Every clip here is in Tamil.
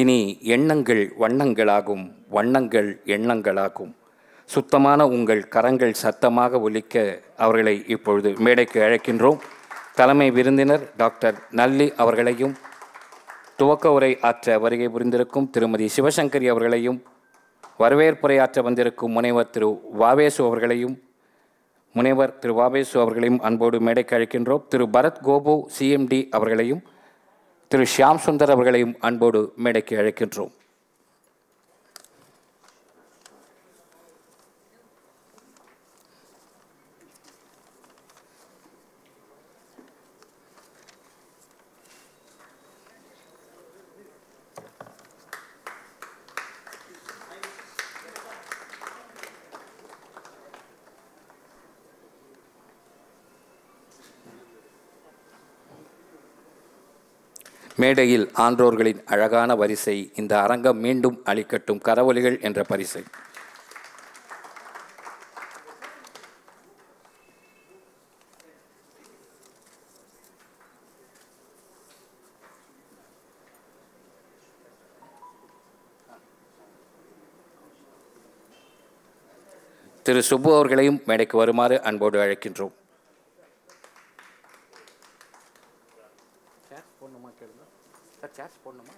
இனி எண்ணங்கள் வண்ணங்களாகும் வண்ணங்கள் எண்ணங்களாகும் சுத்தமான உங்கள் கரங்கள் சத்தமாக ஒலிக்க அவர்களை இப்பொழுது மேடைக்கு அழைக்கின்றோம் தலைமை விருந்தினர் டாக்டர் நல்லி அவர்களையும் துவக்க உரை ஆற்ற வருகை புரிந்திருக்கும் திருமதி சிவசங்கரி அவர்களையும் வரவேற்புரை ஆற்ற வந்திருக்கும் முனைவர் திரு வாவேசு அவர்களையும் முனைவர் திரு வாவேசு அவர்களையும் அன்போடு மேடைக்கு அழைக்கின்றோம் திரு பரத் கோபு சிஎம்டி அவர்களையும் திரு ஷியாம் சுந்தர் அவர்களையும் அன்போடு மேடைக்கு அழைக்கின்றோம் மேடையில் ஆன்றோர்களின் அழகான வரிசை இந்த அரங்கம் மீண்டும் அளிக்கட்டும் கரவொலிகள் என்ற பரிசை திரு சுப்பு அவர்களையும் மேடைக்கு வருமாறு அன்போடு அழைக்கின்றோம் சார்ஜ் போடணுமா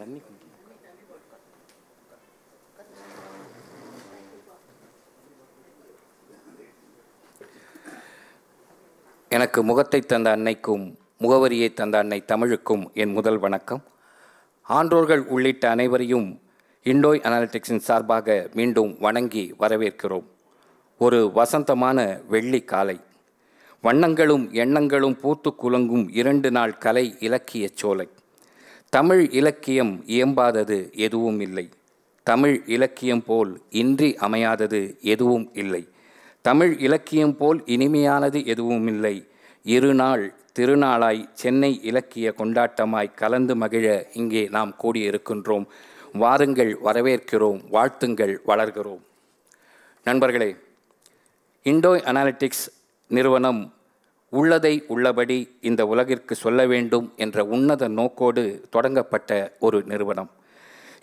தண்ணி குடிக்கணும் எனக்கு முகத்தை தந்த அன்னைக்கும் முகவரியை தந்த அன்னை தமிழுக்கும் என் முதல் வணக்கம் ஆன்றோர்கள் உள்ளிட்ட அனைவரையும் இண்டோய் அனாலிட்டிக்ஸின் சார்பாக மீண்டும் வணங்கி வரவேற்கிறோம் ஒரு வசந்தமான வெள்ளி காலை வண்ணங்களும் எண்ணங்களும் பூத்து குலங்கும் இரண்டு நாள் கலை இலக்கிய சோலை தமிழ் இலக்கியம் இயம்பாதது எதுவும் இல்லை தமிழ் இலக்கியம் போல் இன்றி அமையாதது எதுவும் இல்லை தமிழ் இலக்கியம் போல் இனிமையானது எதுவும் இல்லை இருநாள் திருநாளாய் சென்னை இலக்கிய கொண்டாட்டமாய் கலந்து மகிழ இங்கே நாம் கூடியிருக்கின்றோம் வாருங்கள் வரவேற்கிறோம் வாழ்த்துங்கள் வளர்கிறோம் நண்பர்களே இண்டோ அனாலிட்டிக்ஸ் நிறுவனம் உள்ளதை உள்ளபடி இந்த உலகிற்கு சொல்ல வேண்டும் என்ற உன்னத நோக்கோடு தொடங்கப்பட்ட ஒரு நிறுவனம்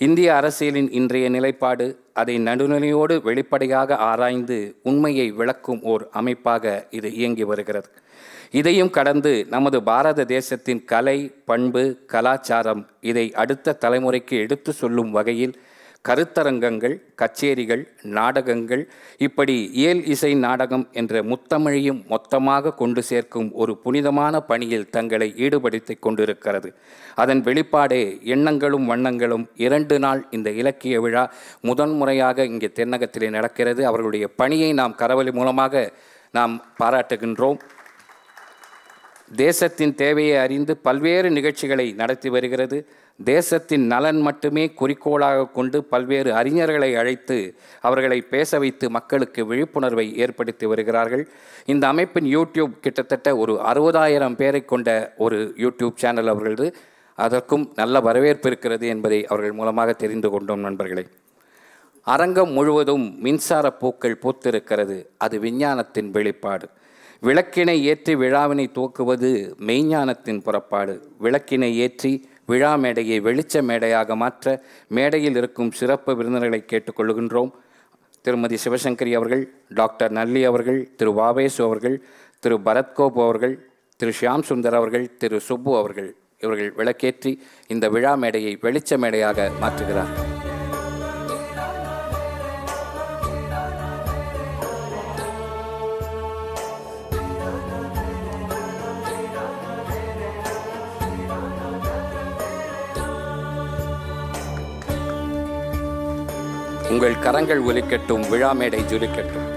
இந்திய அரசியலின் இன்றைய நிலைப்பாடு அதை நடுநிலையோடு வெளிப்படையாக ஆராய்ந்து உண்மையை விளக்கும் ஓர் அமைப்பாக இது இயங்கி வருகிறது இதையும் கடந்து நமது பாரத தேசத்தின் கலை பண்பு கலாச்சாரம் இதை அடுத்த தலைமுறைக்கு எடுத்து சொல்லும் வகையில் கருத்தரங்கங்கள் கச்சேரிகள் நாடகங்கள் இப்படி இயல் இசை நாடகம் என்ற முத்தமிழையும் மொத்தமாக கொண்டு சேர்க்கும் ஒரு புனிதமான பணியில் தங்களை ஈடுபடுத்தி கொண்டிருக்கிறது அதன் வெளிப்பாடே எண்ணங்களும் வண்ணங்களும் இரண்டு நாள் இந்த இலக்கிய விழா முதன்முறையாக இங்கே தென்னகத்திலே நடக்கிறது அவர்களுடைய பணியை நாம் கரவலி மூலமாக நாம் பாராட்டுகின்றோம் தேசத்தின் தேவையை அறிந்து பல்வேறு நிகழ்ச்சிகளை நடத்தி வருகிறது தேசத்தின் நலன் மட்டுமே குறிக்கோளாக கொண்டு பல்வேறு அறிஞர்களை அழைத்து அவர்களை பேச வைத்து மக்களுக்கு விழிப்புணர்வை ஏற்படுத்தி வருகிறார்கள் இந்த அமைப்பின் யூடியூப் கிட்டத்தட்ட ஒரு அறுபதாயிரம் பேரை கொண்ட ஒரு யூடியூப் சேனல் அவர்களது அதற்கும் நல்ல வரவேற்பு இருக்கிறது என்பதை அவர்கள் மூலமாக தெரிந்து கொண்டோம் நண்பர்களே அரங்கம் முழுவதும் மின்சார பூக்கள் பூத்திருக்கிறது அது விஞ்ஞானத்தின் வெளிப்பாடு விளக்கினை ஏற்றி விழாவினை துவக்குவது மெய்ஞானத்தின் புறப்பாடு விளக்கினை ஏற்றி விழா மேடையை வெளிச்ச மேடையாக மாற்ற மேடையில் இருக்கும் சிறப்பு விருந்தினர்களை கேட்டுக்கொள்கின்றோம் திருமதி சிவசங்கரி அவர்கள் டாக்டர் நல்லி அவர்கள் திரு வாவேசு அவர்கள் திரு பரத்கோப் அவர்கள் திரு ஷியாம் சுந்தர் அவர்கள் திரு சுப்பு அவர்கள் இவர்கள் விளக்கேற்றி இந்த விழா மேடையை வெளிச்ச மேடையாக மாற்றுகிறார்கள் உங்கள் கரங்கள் ஒலிக்கட்டும் விழா மேடை ஜொலிக்கட்டும்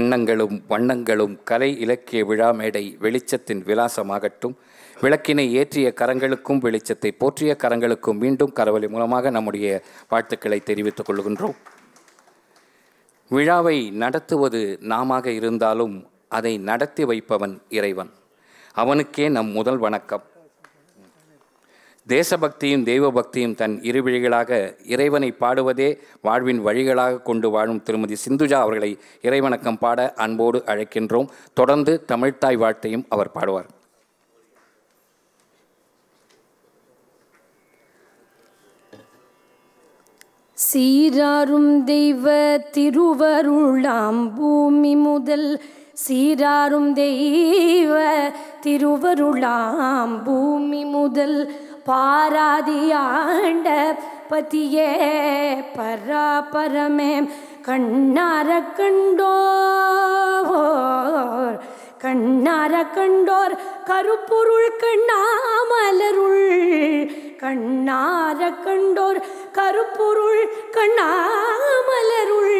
எண்ணங்களும் வண்ணங்களும் கலை இலக்கிய விழா மேடை வெளிச்சத்தின் விலாசமாகட்டும் விளக்கினை ஏற்றிய கரங்களுக்கும் வெளிச்சத்தை போற்றிய கரங்களுக்கும் மீண்டும் கரவலை மூலமாக நம்முடைய வாழ்த்துக்களை தெரிவித்துக் கொள்கின்றோம் விழாவை நடத்துவது நாமாக இருந்தாலும் அதை நடத்தி வைப்பவன் இறைவன் அவனுக்கே நம் முதல் வணக்கம் தேசபக்தியும் தெய்வ பக்தியும் தன் இரு விழிகளாக இறைவனை பாடுவதே வாழ்வின் வழிகளாக கொண்டு வாழும் திருமதி சிந்துஜா அவர்களை இறைவணக்கம் பாட அன்போடு அழைக்கின்றோம் தொடர்ந்து தமிழ்தாய் வாழ்த்தையும் அவர் பாடுவார் சீராரும் தெய்வ திருவருளாம் பூமி முதல் சீராரும் தெய்வ திருவருளாம் பூமி முதல் பாராதியாண்ட பதியே பராபரமே கண்ணார கண்டோர் கண்ணார கண்டோர் கருப்பொருள் கண்ணாமலருள் கண்ணார கண்டோர் கருப்பொருள் கண்ணாமலருள்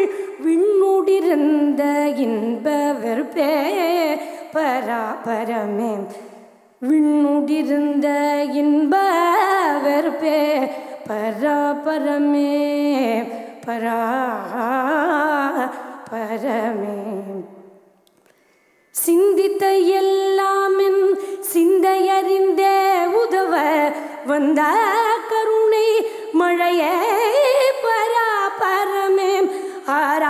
விண்ணுடிருந்த இன்ப வெறுப்பே பராபரமே விண்ணுடிருந்த இன்பவர்பே பரா பரமே பரா பரமே சிந்தித்த எல்லாமின் சிந்தையறிந்தே உதவ வந்த கருணை மழையே பரா பரமே ஆர்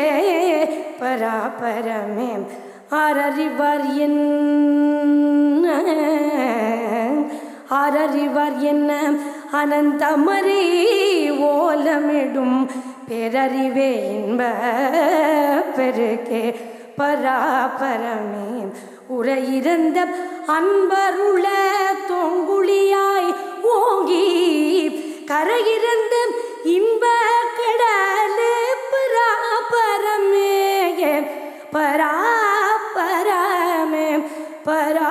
கே பராபரமே ஆரறிவர் என்ன ஆரறிவர் என்ன அனந்தமரே ஓலமிடும் பேரறிவே இன்ப பெருக்கே பராபரமே உரையிறந்த அன்பருள தொங்குழியாய் ஓங்கி கரையிறந்த இன்ப परा परा में परा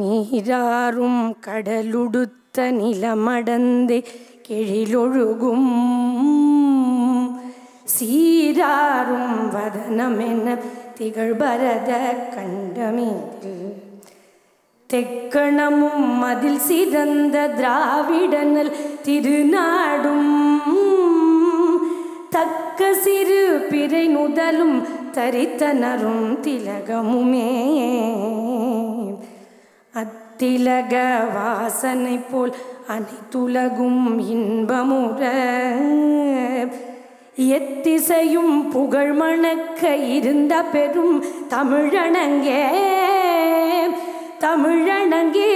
நீராறும் கடலுடுத்த நிலமடந்தே கிழிலொழுகும் சீராறும் வதனமென திகழ்பரத கண்டமீதில் தெக்கணமும் மதில் சிறந்த திராவிடனல் திருநாடும் தக்க சிறு பிறை நுதலும் தரித்தனரும் திலகமுமே அத்திலக வாசனை போல் அனைத்துலகும் இன்பமுற எத்திசையும் புகழ் மணக்க இருந்த பெரும் தமிழனங்கே தமிழணங்கே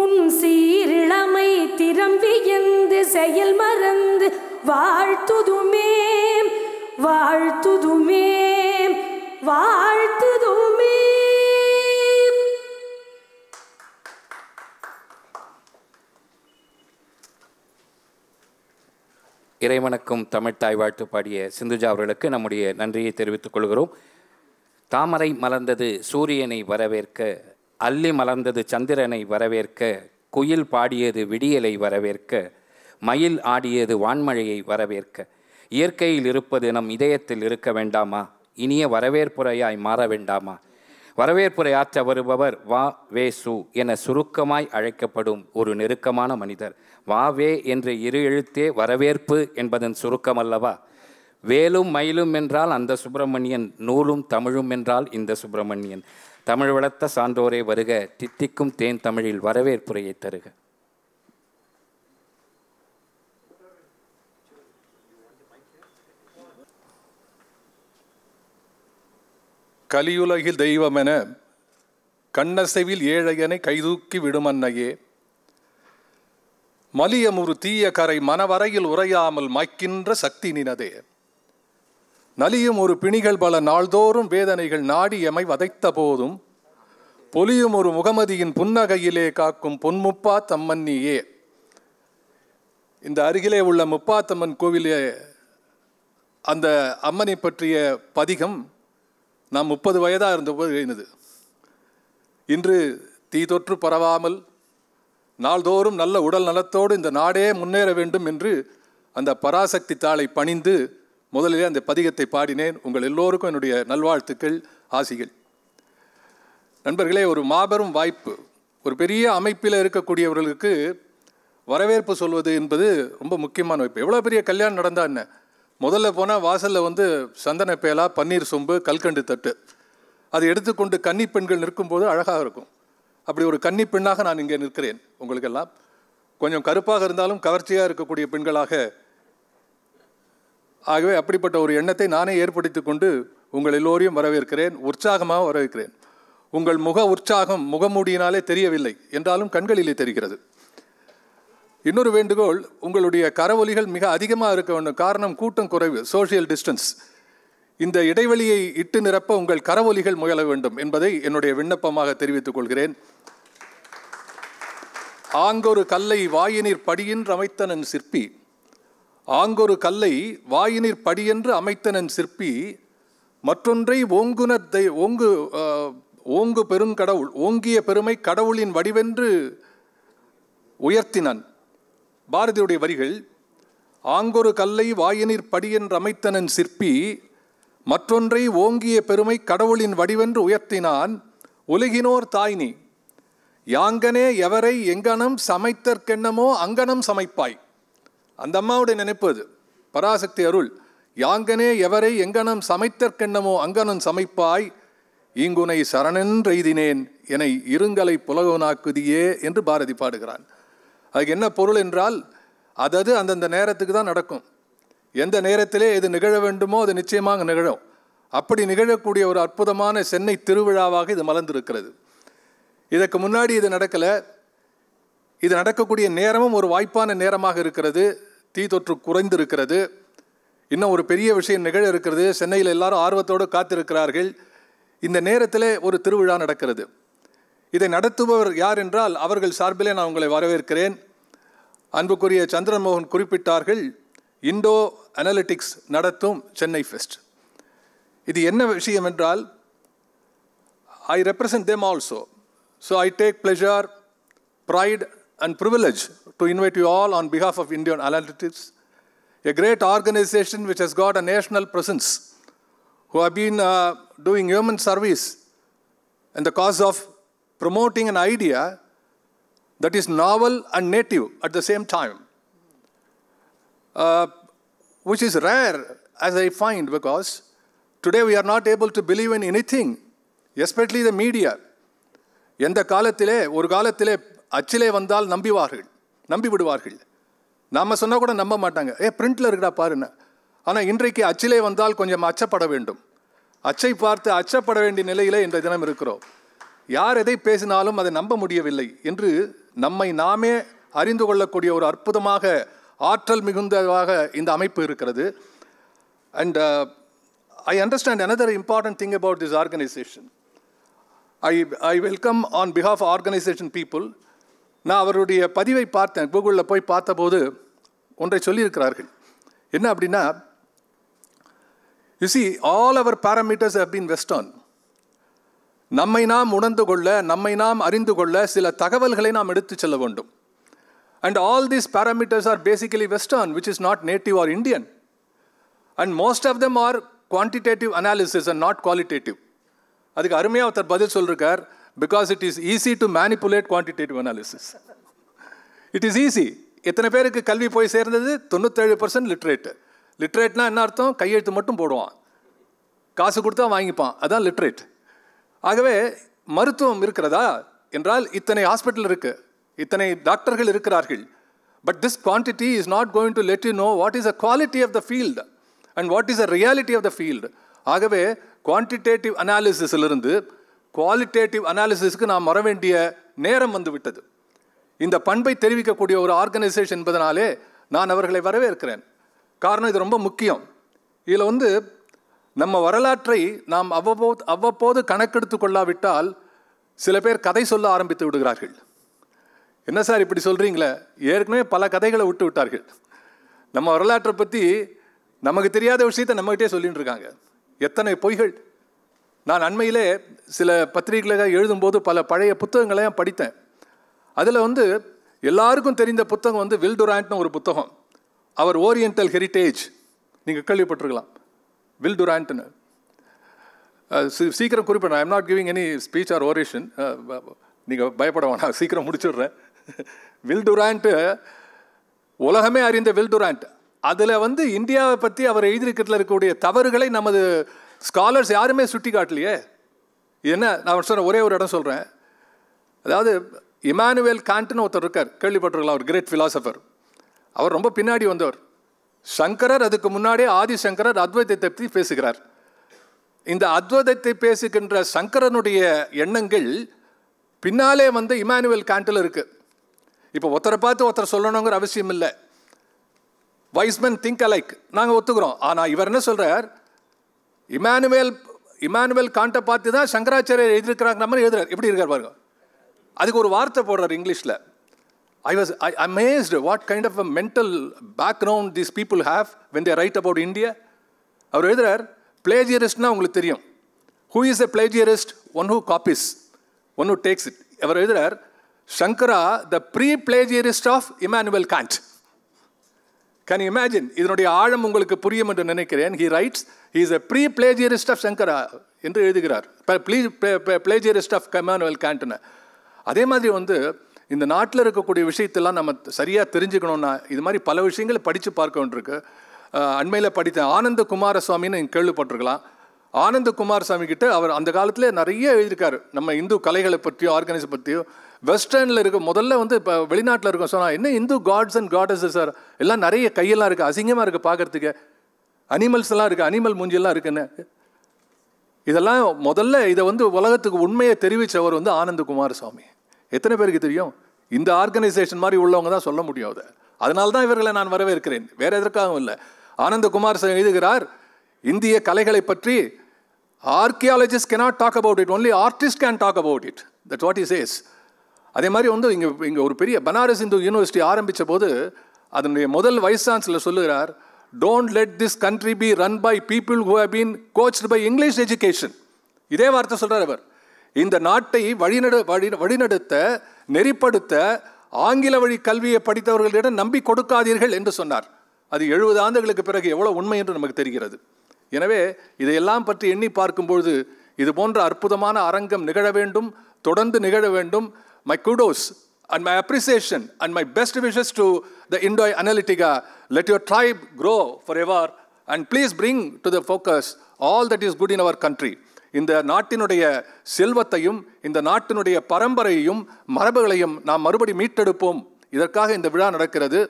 உன் சீரிழமை திறம்பியந்து செயல் மறந்து வாழ்த்துதுமே வாழ்த்துதுமே வாழ்த்துதுமே இறைவனுக்கும் தமிழ்தாய் வாழ்த்து பாடிய சிந்துஜா அவர்களுக்கு நம்முடைய நன்றியை தெரிவித்துக் கொள்கிறோம் தாமரை மலர்ந்தது சூரியனை வரவேற்க அல்லி மலர்ந்தது சந்திரனை வரவேற்க குயில் பாடியது விடியலை வரவேற்க மயில் ஆடியது வான்மழையை வரவேற்க இயற்கையில் இருப்பது நம் இதயத்தில் இருக்க வேண்டாமா இனிய வரவேற்புரையாய் மாற வேண்டாமா வரவேற்புரை ஆற்ற வருபவர் வா வே சு என சுருக்கமாய் அழைக்கப்படும் ஒரு நெருக்கமான மனிதர் வா வே என்ற இரு எழுத்தே வரவேற்பு என்பதன் சுருக்கமல்லவா வேலும் மயிலும் என்றால் அந்த சுப்பிரமணியன் நூலும் தமிழும் என்றால் இந்த சுப்பிரமணியன் தமிழ் வளர்த்த சான்றோரே வருக தித்திக்கும் தேன் தமிழில் வரவேற்புரையை தருக கலியுலகில் தெய்வமென கண்ணசைவில் ஏழையனை கைதூக்கி விடுமன்னையே மலியமுறு தீய கரை மனவரையில் உரையாமல் மாய்க்கின்ற சக்தி நினதே நலியும் ஒரு பிணிகள் பல நாள்தோறும் வேதனைகள் நாடி எமை வதைத்த போதும் பொலியும் ஒரு முகமதியின் புன்னகையிலே காக்கும் பொன்முப்பா தம்மன்னியே இந்த அருகிலே உள்ள முப்பாத்தம்மன் கோவிலே அந்த அம்மனை பற்றிய பதிகம் நாம் முப்பது வயதாக இருந்தபோது எழுந்தது இன்று தீ தொற்று பரவாமல் நாள்தோறும் நல்ல உடல் நலத்தோடு இந்த நாடே முன்னேற வேண்டும் என்று அந்த பராசக்தி தாளை பணிந்து முதலிலே அந்த பதிகத்தை பாடினேன் உங்கள் எல்லோருக்கும் என்னுடைய நல்வாழ்த்துக்கள் ஆசிகள் நண்பர்களே ஒரு மாபெரும் வாய்ப்பு ஒரு பெரிய அமைப்பில் இருக்கக்கூடியவர்களுக்கு வரவேற்பு சொல்வது என்பது ரொம்ப முக்கியமான வாய்ப்பு எவ்வளோ பெரிய கல்யாணம் நடந்தா என்ன முதல்ல போனால் வாசலில் வந்து சந்தன பேலா பன்னீர் சொம்பு கல்கண்டு தட்டு அதை எடுத்துக்கொண்டு கன்னி பெண்கள் நிற்கும்போது அழகாக இருக்கும் அப்படி ஒரு கன்னி பெண்ணாக நான் இங்கே நிற்கிறேன் உங்களுக்கெல்லாம் கொஞ்சம் கருப்பாக இருந்தாலும் கவர்ச்சியாக இருக்கக்கூடிய பெண்களாக ஆகவே அப்படிப்பட்ட ஒரு எண்ணத்தை நானே ஏற்படுத்தி கொண்டு உங்கள் எல்லோரையும் வரவேற்கிறேன் உற்சாகமாக வரவேற்கிறேன் உங்கள் முக உற்சாகம் முகமூடியினாலே தெரியவில்லை என்றாலும் கண்களிலே தெரிகிறது இன்னொரு வேண்டுகோள் உங்களுடைய கரவொலிகள் மிக அதிகமாக இருக்க வேண்டும் காரணம் கூட்டம் குறைவு சோசியல் டிஸ்டன்ஸ் இந்த இடைவெளியை இட்டு நிரப்ப உங்கள் கரவொலிகள் முயல வேண்டும் என்பதை என்னுடைய விண்ணப்பமாக தெரிவித்துக் கொள்கிறேன் ஆங்கொரு கல்லை வாயினிற் படியின் அமைத்தனன் சிற்பி ஆங்கொரு கல்லை வாயினிற் படியென்று அமைத்தனன் சிற்பி மற்றொன்றை தெய் ஓங்கு ஓங்கு பெருங்கடவுள் ஓங்கிய பெருமை கடவுளின் வடிவென்று உயர்த்தினான் பாரதியுடைய வரிகள் ஆங்கொரு கல்லை வாயினிற் படியென்று அமைத்தனன் சிற்பி மற்றொன்றை ஓங்கிய பெருமை கடவுளின் வடிவென்று உயர்த்தினான் உலகினோர் தாய்னி யாங்கனே எவரை எங்கனம் சமைத்தற்கென்னமோ அங்கனம் சமைப்பாய் அந்த அம்மாவுடைய நினைப்பு அது பராசக்தி அருள் யாங்கனே எவரை எங்கனம் சமைத்தற்கெண்ணமோ அங்கனம் சமைப்பாய் இங்குனை சரணென்றெய்தினேன் என இருங்கலை புலகவனாக்குதியே என்று பாரதி பாடுகிறான் அதுக்கு என்ன பொருள் என்றால் அதது அந்தந்த நேரத்துக்கு தான் நடக்கும் எந்த நேரத்திலே இது நிகழ வேண்டுமோ அது நிச்சயமாக நிகழும் அப்படி நிகழக்கூடிய ஒரு அற்புதமான சென்னை திருவிழாவாக இது மலர்ந்திருக்கிறது இதற்கு முன்னாடி இது நடக்கலை இது நடக்கக்கூடிய நேரமும் ஒரு வாய்ப்பான நேரமாக இருக்கிறது தீ தொற்று குறைந்திருக்கிறது இன்னும் ஒரு பெரிய விஷயம் நிகழ இருக்கிறது சென்னையில் எல்லாரும் ஆர்வத்தோடு காத்திருக்கிறார்கள் இந்த நேரத்தில் ஒரு திருவிழா நடக்கிறது இதை நடத்துபவர் யார் என்றால் அவர்கள் சார்பிலே நான் உங்களை வரவேற்கிறேன் அன்புக்குரிய சந்திரமோகன் குறிப்பிட்டார்கள் இண்டோ அனலிட்டிக்ஸ் நடத்தும் சென்னை ஃபெஸ்ட் இது என்ன விஷயம் என்றால் I represent them also so I take pleasure pride and privilege to invite you all on behalf of Indian Analytics, a great organization which has got a national presence, who have been uh, doing human service in the cause of promoting an idea that is novel and native at the same time, uh, which is rare, as I find, because today we are not able to believe in anything, especially the media. எந்த காலத்திலே ஒரு காலத்திலே அச்சிலே வந்தால் நம்பிவார்கள் நம்பி விடுவார்கள் நாம் சொன்னால் கூட நம்ப மாட்டாங்க ஏ பிரிண்டில் இருக்கடா பாருன்னு ஆனால் இன்றைக்கு அச்சிலே வந்தால் கொஞ்சம் அச்சப்பட வேண்டும் அச்சை பார்த்து அச்சப்பட வேண்டிய நிலையிலே இன்றைய தினம் இருக்கிறோம் யார் எதை பேசினாலும் அதை நம்ப முடியவில்லை என்று நம்மை நாமே அறிந்து கொள்ளக்கூடிய ஒரு அற்புதமாக ஆற்றல் மிகுந்ததாக இந்த அமைப்பு இருக்கிறது and I understand another important thing about this organisation I I welcome on behalf organisation people நான் அவருடைய பதிவை பார்த்தேன் கூகுளில் போய் பார்த்தபோது ஒன்றை சொல்லியிருக்கிறார்கள் என்ன அப்படின்னா you see all our parameters have been western நம்மை நாம் உணர்ந்து கொள்ள நம்மை நாம் அறிந்து கொள்ள சில தகவல்களை நாம் எடுத்து செல்ல வேண்டும் and all these parameters are basically western which is not native or Indian and most of them are quantitative analysis and not qualitative அதுக்கு அருமையாக ஒருத்தர் பதில் சொல்லிருக்கார் because it is easy to manipulate quantitative analysis it is easy எத்தனை பேருக்கு கல்வி போய் சேர்ந்தது தொண்ணூத்தேழு பர்சன்ட் லிட்ரேட்டு லிட்ரேட்னா என்ன அர்த்தம் கையெழுத்து மட்டும் போடுவான் காசு கொடுத்தா வாங்கிப்பான் அதான் லிட்ரேட் ஆகவே மருத்துவம் இருக்கிறதா என்றால் இத்தனை ஹாஸ்பிட்டல் இருக்குது இத்தனை டாக்டர்கள் இருக்கிறார்கள் but this quantity is not going to let you know what is a quality of the field and what is a reality of the field ஆகவே குவான்டிடேட்டிவ் அனாலிசிஸிலிருந்து குவாலிட்டேட்டிவ் அனாலிசிஸ்க்கு நாம் வர வேண்டிய நேரம் வந்துவிட்டது இந்த பண்பை தெரிவிக்கக்கூடிய ஒரு ஆர்கனைசேஷன் என்பதனாலே நான் அவர்களை வரவேற்கிறேன் காரணம் இது ரொம்ப முக்கியம் இதில் வந்து நம்ம வரலாற்றை நாம் அவ்வப்போது அவ்வப்போது கணக்கெடுத்து கொள்ளாவிட்டால் சில பேர் கதை சொல்ல ஆரம்பித்து விடுகிறார்கள் என்ன சார் இப்படி சொல்கிறீங்களே ஏற்கனவே பல கதைகளை விட்டு விட்டார்கள் நம்ம வரலாற்றை பற்றி நமக்கு தெரியாத விஷயத்தை நம்மகிட்டே சொல்லிகிட்டு இருக்காங்க எத்தனை பொய்கள் நான் அண்மையிலே சில பத்திரிகைகளாக எழுதும்போது பல பழைய புத்தகங்களையும் படித்தேன் அதில் வந்து எல்லாருக்கும் தெரிந்த புத்தகம் வந்து வில்டுராண்ட்னு ஒரு புத்தகம் அவர் ஓரியண்டல் ஹெரிட்டேஜ் நீங்கள் கேள்விப்பட்டிருக்கலாம் வில்டுராண்ட்னு சீக்கிரம் குறிப்பிடணும் I'm not giving any speech or oration நீங்கள் பயப்பட வேணாம் சீக்கிரம் முடிச்சிடுறேன் வில்டுராண்ட்டு உலகமே அறிந்த வில்டுராண்ட் அதில் வந்து இந்தியாவை பற்றி அவர் எழுதியிருக்கிறதுல இருக்கக்கூடிய தவறுகளை நமது ஸ்காலர்ஸ் யாருமே சுட்டி காட்டலையே என்ன நான் சொல்கிறேன் ஒரே ஒரு இடம் சொல்கிறேன் அதாவது இமானுவேல் காண்ட்னு ஒருத்தர் இருக்கார் கேள்விப்பட்டிருக்கலாம் அவர் கிரேட் ஃபிலாசபர் அவர் ரொம்ப பின்னாடி வந்தவர் சங்கரர் அதுக்கு முன்னாடியே ஆதிசங்கரர் அத்வைதத்தை பற்றி பேசுகிறார் இந்த அத்வைதத்தை பேசுகின்ற சங்கரனுடைய எண்ணங்கள் பின்னாலே வந்து இமானுவேல் கேண்டில் இருக்குது இப்போ ஒருத்தரை பார்த்து ஒருத்தர் சொல்லணுங்கிற அவசியம் இல்லை வைஸ்மென் திங்க் அலைக் நாங்கள் ஒத்துக்கிறோம் ஆனால் இவர் என்ன சொல்கிறார் இமானுவேல் இமானுவேல் காண்டை பார்த்து தான் சங்கராச்சாரியர் எழுதியிருக்கிறாங்க நம்ம எழுதுறாரு எப்படி இருக்கார் பாருங்க அதுக்கு ஒரு வார்த்தை போடுறார் இங்கிலீஷில் I was I amazed what kind of a mental background these people have when they write about India அவர் எழுதுறார் பிளேஜியரிஸ்ட்னா உங்களுக்கு தெரியும் who is a plagiarist one who copies one who takes it அவர் எழுதுறார் Shankara the pre plagiarist of Immanuel Kant can you imagine இதனுடைய ஆழம் உங்களுக்கு புரியும் என்று நினைக்கிறேன் he writes he is a pre plagiarist of Shankara என்று எழுதுகிறார் ப்ளீஸ் பிளேஜியரிஸ்ட் ஆஃப் கமானுவல் கேண்டன அதே மாதிரி வந்து இந்த நாட்டில் இருக்கக்கூடிய விஷயத்தெல்லாம் நம்ம சரியாக தெரிஞ்சுக்கணும்னா இது மாதிரி பல விஷயங்களை படித்து பார்க்க வேண்டியிருக்கு அண்மையில் படித்த ஆனந்த குமாரசுவாமின்னு கேள்விப்பட்டிருக்கலாம் ஆனந்த குமாரசாமி கிட்ட அவர் அந்த காலத்திலே நிறைய எழுதியிருக்காரு நம்ம இந்து கலைகளை பற்றியோ ஆர்கனைஸ் பற்றியோ வெஸ்டர்னில் இருக்க முதல்ல வந்து இப்போ வெளிநாட்டில் இருக்கும் சொன்னால் என்ன Hindu gods and goddesses sir எல்லாம் நிறைய கையெல்லாம் இருக்குது அசிங்கமாக இருக்குது பார்க்குறதுக்கு அனிமல்ஸ் எல்லாம் இருக்குது அனிமல் மூஞ்சிலாம் இருக்குன்னு இதெல்லாம் முதல்ல இதை வந்து உலகத்துக்கு உண்மையை தெரிவித்தவர் வந்து ஆனந்தகுமார் சுவாமி எத்தனை பேருக்கு தெரியும் இந்த ஆர்கனைசேஷன் மாதிரி உள்ளவங்க தான் சொல்ல முடியும் அதை அதனால தான் இவர்களை நான் வரவேற்கிறேன் வேறு எதற்காகவும் இல்லை ஆனந்தகுமார் எழுதுகிறார் இந்திய கலைகளை பற்றி archaeologist cannot talk about it only artist can talk about it that what is as அதே மாதிரி வந்து இங்கே இங்கே ஒரு பெரிய பனாரஸ் இந்து யூனிவர்சிட்டி ஆரம்பித்த போது அதனுடைய முதல் வைஸ் சான்சலர் சொல்லுகிறார் don't let this country be run by people who have been coached by English education இதே வார்த்தை சொல்கிறார் அவர் இந்த நாட்டை வழிநடு வழி வழிநடத்த நெறிப்படுத்த ஆங்கில வழி கல்வியை படித்தவர்களிடம் நம்பி கொடுக்காதீர்கள் என்று சொன்னார் அது எழுபது ஆண்டுகளுக்கு பிறகு எவ்வளோ உண்மை என்று நமக்கு தெரிகிறது எனவே இதையெல்லாம் பற்றி எண்ணி பார்க்கும்பொழுது இது போன்ற அற்புதமான அரங்கம் நிகழ வேண்டும் தொடர்ந்து நிகழ வேண்டும் my kudos and my appreciation and my best wishes to the Indo Analytica. Let your tribe grow forever and please bring to the focus all that is good in our country. இந்த நாட்டினுடைய செல்வத்தையும் இந்த நாட்டினுடைய பரம்பரையையும் மரபுகளையும் நாம் மறுபடி மீட்டெடுப்போம் இதற்காக இந்த விழா நடக்கிறது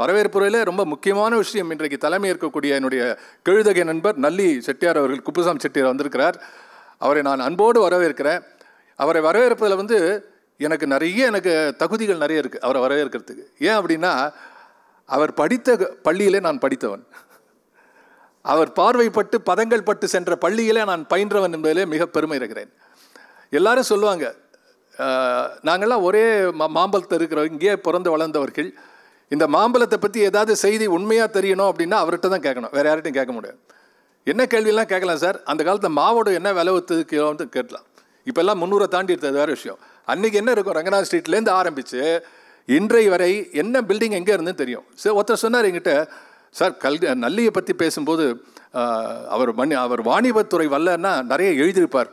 வரவேற்புரையில் ரொம்ப முக்கியமான விஷயம் இன்றைக்கு தலைமை இருக்கக்கூடிய என்னுடைய கெழுதகை நண்பர் நல்லி செட்டியார் அவர்கள் குப்புசாம் செட்டியார் வந்திருக்கிறார் அவரை நான் அன்போடு வரவேற்கிறேன் அவரை வரவேற்பதில் வந்து எனக்கு நிறைய எனக்கு தகுதிகள் நிறைய இருக்குது அவரை வரவேற்கிறதுக்கு ஏன் அப்படின்னா அவர் படித்த பள்ளியிலே நான் படித்தவன் அவர் பார்வைப்பட்டு பதங்கள் பட்டு சென்ற பள்ளியிலே நான் பயின்றவன் என்பதிலே மிக பெருமை இருக்கிறேன் எல்லாரும் சொல்லுவாங்க நாங்கள்லாம் ஒரே மா மாம்பழத்தை இருக்கிறவங்க இங்கேயே பிறந்து வளர்ந்தவர்கள் இந்த மாம்பழத்தை பற்றி ஏதாவது செய்தி உண்மையாக தெரியணும் அப்படின்னா அவர்கிட்ட தான் கேட்கணும் வேறு யார்கிட்டையும் கேட்க முடியாது என்ன கேள்வியெல்லாம் கேட்கலாம் சார் அந்த காலத்தில் மாவோட என்ன விலை ஒத்துக்கிறோம்னு கேட்கலாம் இப்போல்லாம் முந்நூறை தாண்டி எடுத்தது வேறு விஷயம் அன்றைக்கி என்ன இருக்கும் ரங்கநாத் ஸ்ட்ரீட்லேருந்து ஆரம்பித்து இன்றைய வரை என்ன பில்டிங் எங்கே இருந்து தெரியும் சார் ஒருத்தர் சொன்னார் எங்கிட்ட சார் கல் நல்லியை பற்றி பேசும்போது அவர் மணி அவர் வாணிபத்துறை வல்லன்னா நிறைய எழுதியிருப்பார்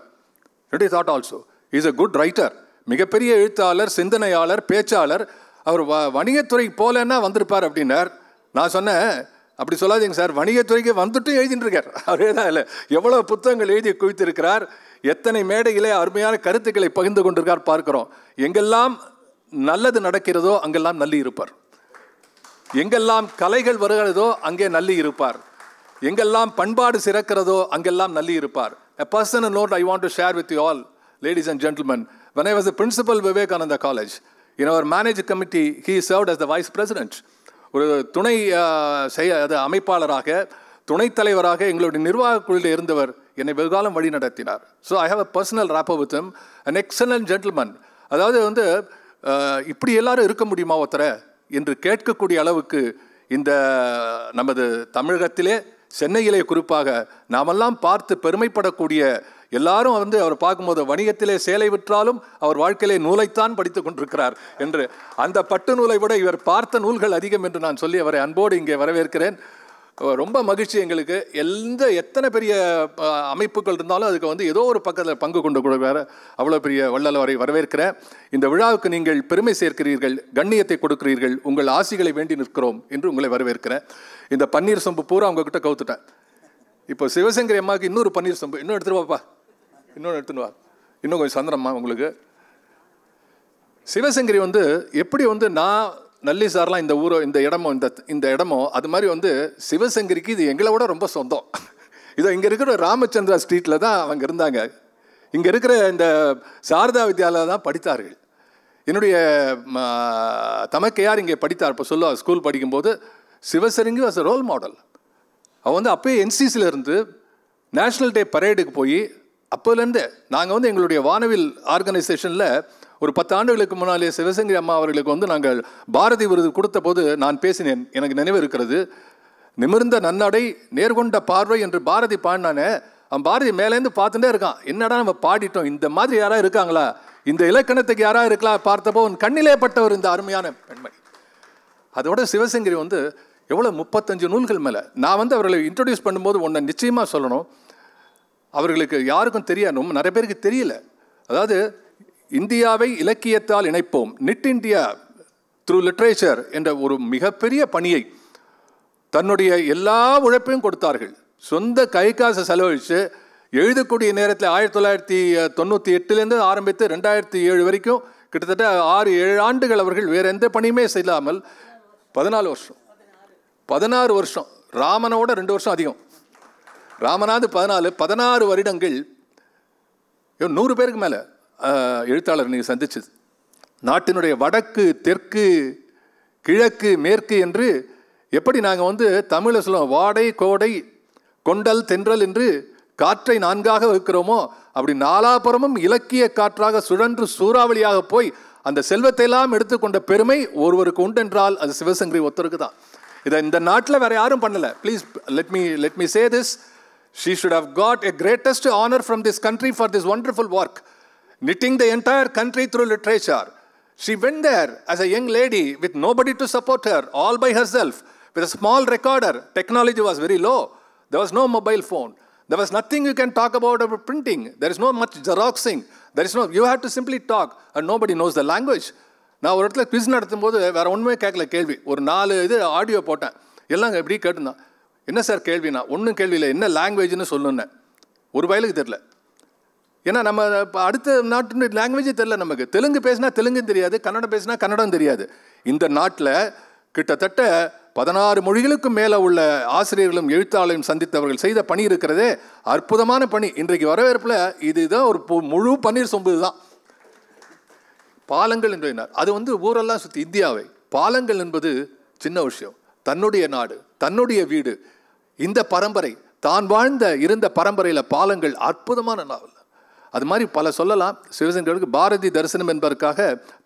it is thought also is a good writer மிகப்பெரிய எழுத்தாளர் சிந்தனையாளர் பேச்சாளர் அவர் வ வணிகத்துறை போலன்னா வந்திருப்பார் அப்படின்னார் நான் சொன்னேன் அப்படி சொல்லாதீங்க சார் வணிகத்துறைக்கு வந்துட்டும் எழுதிட்டுருக்கார் அவரே தான் இல்லை எவ்வளோ புத்தகங்கள் எழுதி குவித்திருக்கிறார் எத்தனை மேடையிலே அருமையான கருத்துக்களை பகிர்ந்து கொண்டிருக்கார் பார்க்கிறோம் எங்கெல்லாம் நல்லது நடக்கிறதோ அங்கெல்லாம் நல்லி இருப்பார் எங்கெல்லாம் கலைகள் வருகிறதோ அங்கே நல்லி இருப்பார் எங்கெல்லாம் பண்பாடு சிறக்கிறதோ அங்கெல்லாம் நல்லி இருப்பார் a person note I want to share with you all ladies and gentlemen when I was a principal Vivekananda college in our manage committee he serve as the vice president ஒரு துணை செய்ய அது அமைப்பாளராக துணைத் தலைவராக எங்களுடைய நிர்வாகக் குழுவில் இருந்தவர் என்னை வெகுகாலம் வழி நடத்தினார் so I have a personal rapport with him an excellent gentleman அதாவது வந்து இப்படி எல்லாரும் இருக்க முடியுமா ஒருத்தர என்று கேட்கக்கூடிய அளவுக்கு இந்த நமது தமிழகத்திலே சென்னையிலே குறிப்பாக நாமெல்லாம் பார்த்து பெருமைப்படக்கூடிய எல்லாரும் வந்து அவர் பார்க்கும்போது வணிகத்திலே சேலை விற்றாலும் அவர் வாழ்க்கையிலே நூலைத்தான் படித்து கொண்டிருக்கிறார் என்று அந்த பட்டு நூலை விட இவர் பார்த்த நூல்கள் அதிகம் என்று நான் சொல்லி அவரை அன்போடு இங்கே வரவேற்கிறேன் ரொம்ப மகிழ்ச்சி எங்களுக்கு எந்த எத்தனை பெரிய அமைப்புகள் இருந்தாலும் அதுக்கு வந்து ஏதோ ஒரு பக்கத்தில் பங்கு கொண்டு வேற அவ்வளோ பெரிய வள்ளல் வரை வரவேற்கிறேன் இந்த விழாவுக்கு நீங்கள் பெருமை சேர்க்கிறீர்கள் கண்ணியத்தை கொடுக்கிறீர்கள் உங்கள் ஆசிகளை வேண்டி நிற்கிறோம் என்று உங்களை வரவேற்கிறேன் இந்த பன்னீர் சொம்பு பூரா அவங்கக்கிட்ட கவுத்துட்டேன் இப்போ சிவசங்கரி அம்மாவுக்கு இன்னொரு பன்னீர் சொம்பு இன்னும் எடுத்துருவாப்பா இன்னொன்று எடுத்துன்னு வா இன்னும் கொஞ்சம் சந்திரம்மா உங்களுக்கு சிவசங்கரி வந்து எப்படி வந்து நான் நல்லி சார்லாம் இந்த ஊரோ இந்த இடமோ இந்த இந்த இடமோ அது மாதிரி வந்து சிவசங்கரிக்கு இது எங்களை விட ரொம்ப சொந்தம் இதோ இங்கே இருக்கிற ராமச்சந்திரா ஸ்ட்ரீட்டில் தான் அவங்க இருந்தாங்க இங்கே இருக்கிற இந்த சாரதா வித்யாலயா தான் படித்தார்கள் என்னுடைய தமக்கையார் இங்கே படித்தார் இப்போ சொல்லுவா ஸ்கூல் படிக்கும்போது Sivasankari was a role model அவன் வந்து அப்போயே என்சிசியில் இருந்து நேஷ்னல் டே பரேடுக்கு போய் அப்போலேருந்து நாங்கள் வந்து எங்களுடைய வானவில் ஆர்கனைசேஷனில் ஒரு பத்து ஆண்டுகளுக்கு முன்னாலே சிவசங்கரி அம்மா அவர்களுக்கு வந்து நாங்கள் பாரதி விருது கொடுத்த போது நான் பேசினேன் எனக்கு நினைவு இருக்கிறது நிமிர்ந்த நன்னடை நேர்கொண்ட பார்வை என்று பாரதி பாடினானே அவன் பாரதி மேலேருந்து பார்த்துட்டே இருக்கான் என்னடா நம்ம பாடிட்டோம் இந்த மாதிரி யாரா இருக்காங்களா இந்த இலக்கணத்துக்கு யாரா இருக்கலாம் பார்த்தப்போ உன் கண்ணிலே பட்டவர் இந்த அருமையான பெண்மணி அதோட சிவசங்கரி வந்து எவ்வளோ முப்பத்தஞ்சு நூல்கள் மேலே நான் வந்து அவர்களை இன்ட்ரடியூஸ் பண்ணும்போது உன்னை நிச்சயமாக சொல்லணும் அவர்களுக்கு யாருக்கும் தெரியணும் நிறைய பேருக்கு தெரியல அதாவது இந்தியாவை இலக்கியத்தால் இணைப்போம் நிட் இந்தியா த்ரூ லிட்ரேச்சர் என்ற ஒரு மிகப்பெரிய பணியை தன்னுடைய எல்லா உழைப்பையும் கொடுத்தார்கள் சொந்த கை காசை செலவழித்து எழுதக்கூடிய நேரத்தில் ஆயிரத்தி தொள்ளாயிரத்தி தொண்ணூற்றி எட்டுலேருந்து ஆரம்பித்து ரெண்டாயிரத்தி ஏழு வரைக்கும் கிட்டத்தட்ட ஆறு ஏழு ஆண்டுகள் அவர்கள் வேறு எந்த பணியுமே செய்யாமல் பதினாலு வருஷம் பதினாறு வருஷம் ராமனோட ரெண்டு வருஷம் அதிகம் ராமநாத் பதினாலு பதினாறு வருடங்கள் நூறு பேருக்கு மேலே எழுத்தாளர் நீங்கள் சந்திச்சது நாட்டினுடைய வடக்கு தெற்கு கிழக்கு மேற்கு என்று எப்படி நாங்கள் வந்து தமிழில் சொல்லுவோம் வாடை கோடை கொண்டல் தென்றல் என்று காற்றை நான்காக வகுக்கிறோமோ அப்படி நாலாபுறமும் இலக்கிய காற்றாக சுழன்று சூறாவளியாக போய் அந்த செல்வத்தை எல்லாம் எடுத்துக்கொண்ட பெருமை ஒருவருக்கு உண்டென்றால் அது சிவசங்கரி ஒத்தருக்கு தான் இதை இந்த நாட்டில் வேறு யாரும் பண்ணலை please let me let me say this she should have got a greatest honour from this country for this wonderful work knitting the entire country through literature. She went there as a young lady with nobody to support her, all by herself, with a small recorder. Technology was very low. There was no mobile phone. There was nothing you can talk about about printing. There is no much xeroxing. There is no, you have to simply talk and nobody knows the language. நான் ஒரு இடத்துல குவிஸ் நடத்தும்போது வேறு ஒன்றுமே கேட்கல கேள்வி ஒரு நாலு இது ஆடியோ போட்டேன் எல்லாம் எப்படி கேட்டுருந்தான் என்ன சார் கேள்வினா ஒன்றும் கேள்வி இல்லை என்ன லாங்குவேஜ்னு சொல்லுன்னேன் ஒரு வயலுக்கு தெரில ஏன்னா நம்ம அடுத்த நாட்டு லாங்குவேஜே தெரில நமக்கு தெலுங்கு பேசினா தெலுங்கும் தெரியாது கன்னடம் பேசினா கன்னடம் தெரியாது இந்த நாட்டில் கிட்டத்தட்ட பதினாறு மொழிகளுக்கும் மேலே உள்ள ஆசிரியர்களும் எழுத்தாளையும் சந்தித்தவர்கள் செய்த பணி இருக்கிறதே அற்புதமான பணி இன்றைக்கு வரவேற்பில் இதுதான் ஒரு முழு பன்னீர் சொம்பு தான் பாலங்கள் என்று அது வந்து ஊரெல்லாம் சுற்றி இந்தியாவை பாலங்கள் என்பது சின்ன விஷயம் தன்னுடைய நாடு தன்னுடைய வீடு இந்த பரம்பரை தான் வாழ்ந்த இருந்த பரம்பரையில் பாலங்கள் அற்புதமான நாவல் அது மாதிரி பல சொல்லலாம் சிவசங்கருக்கு பாரதி தரிசனம் என்பதற்காக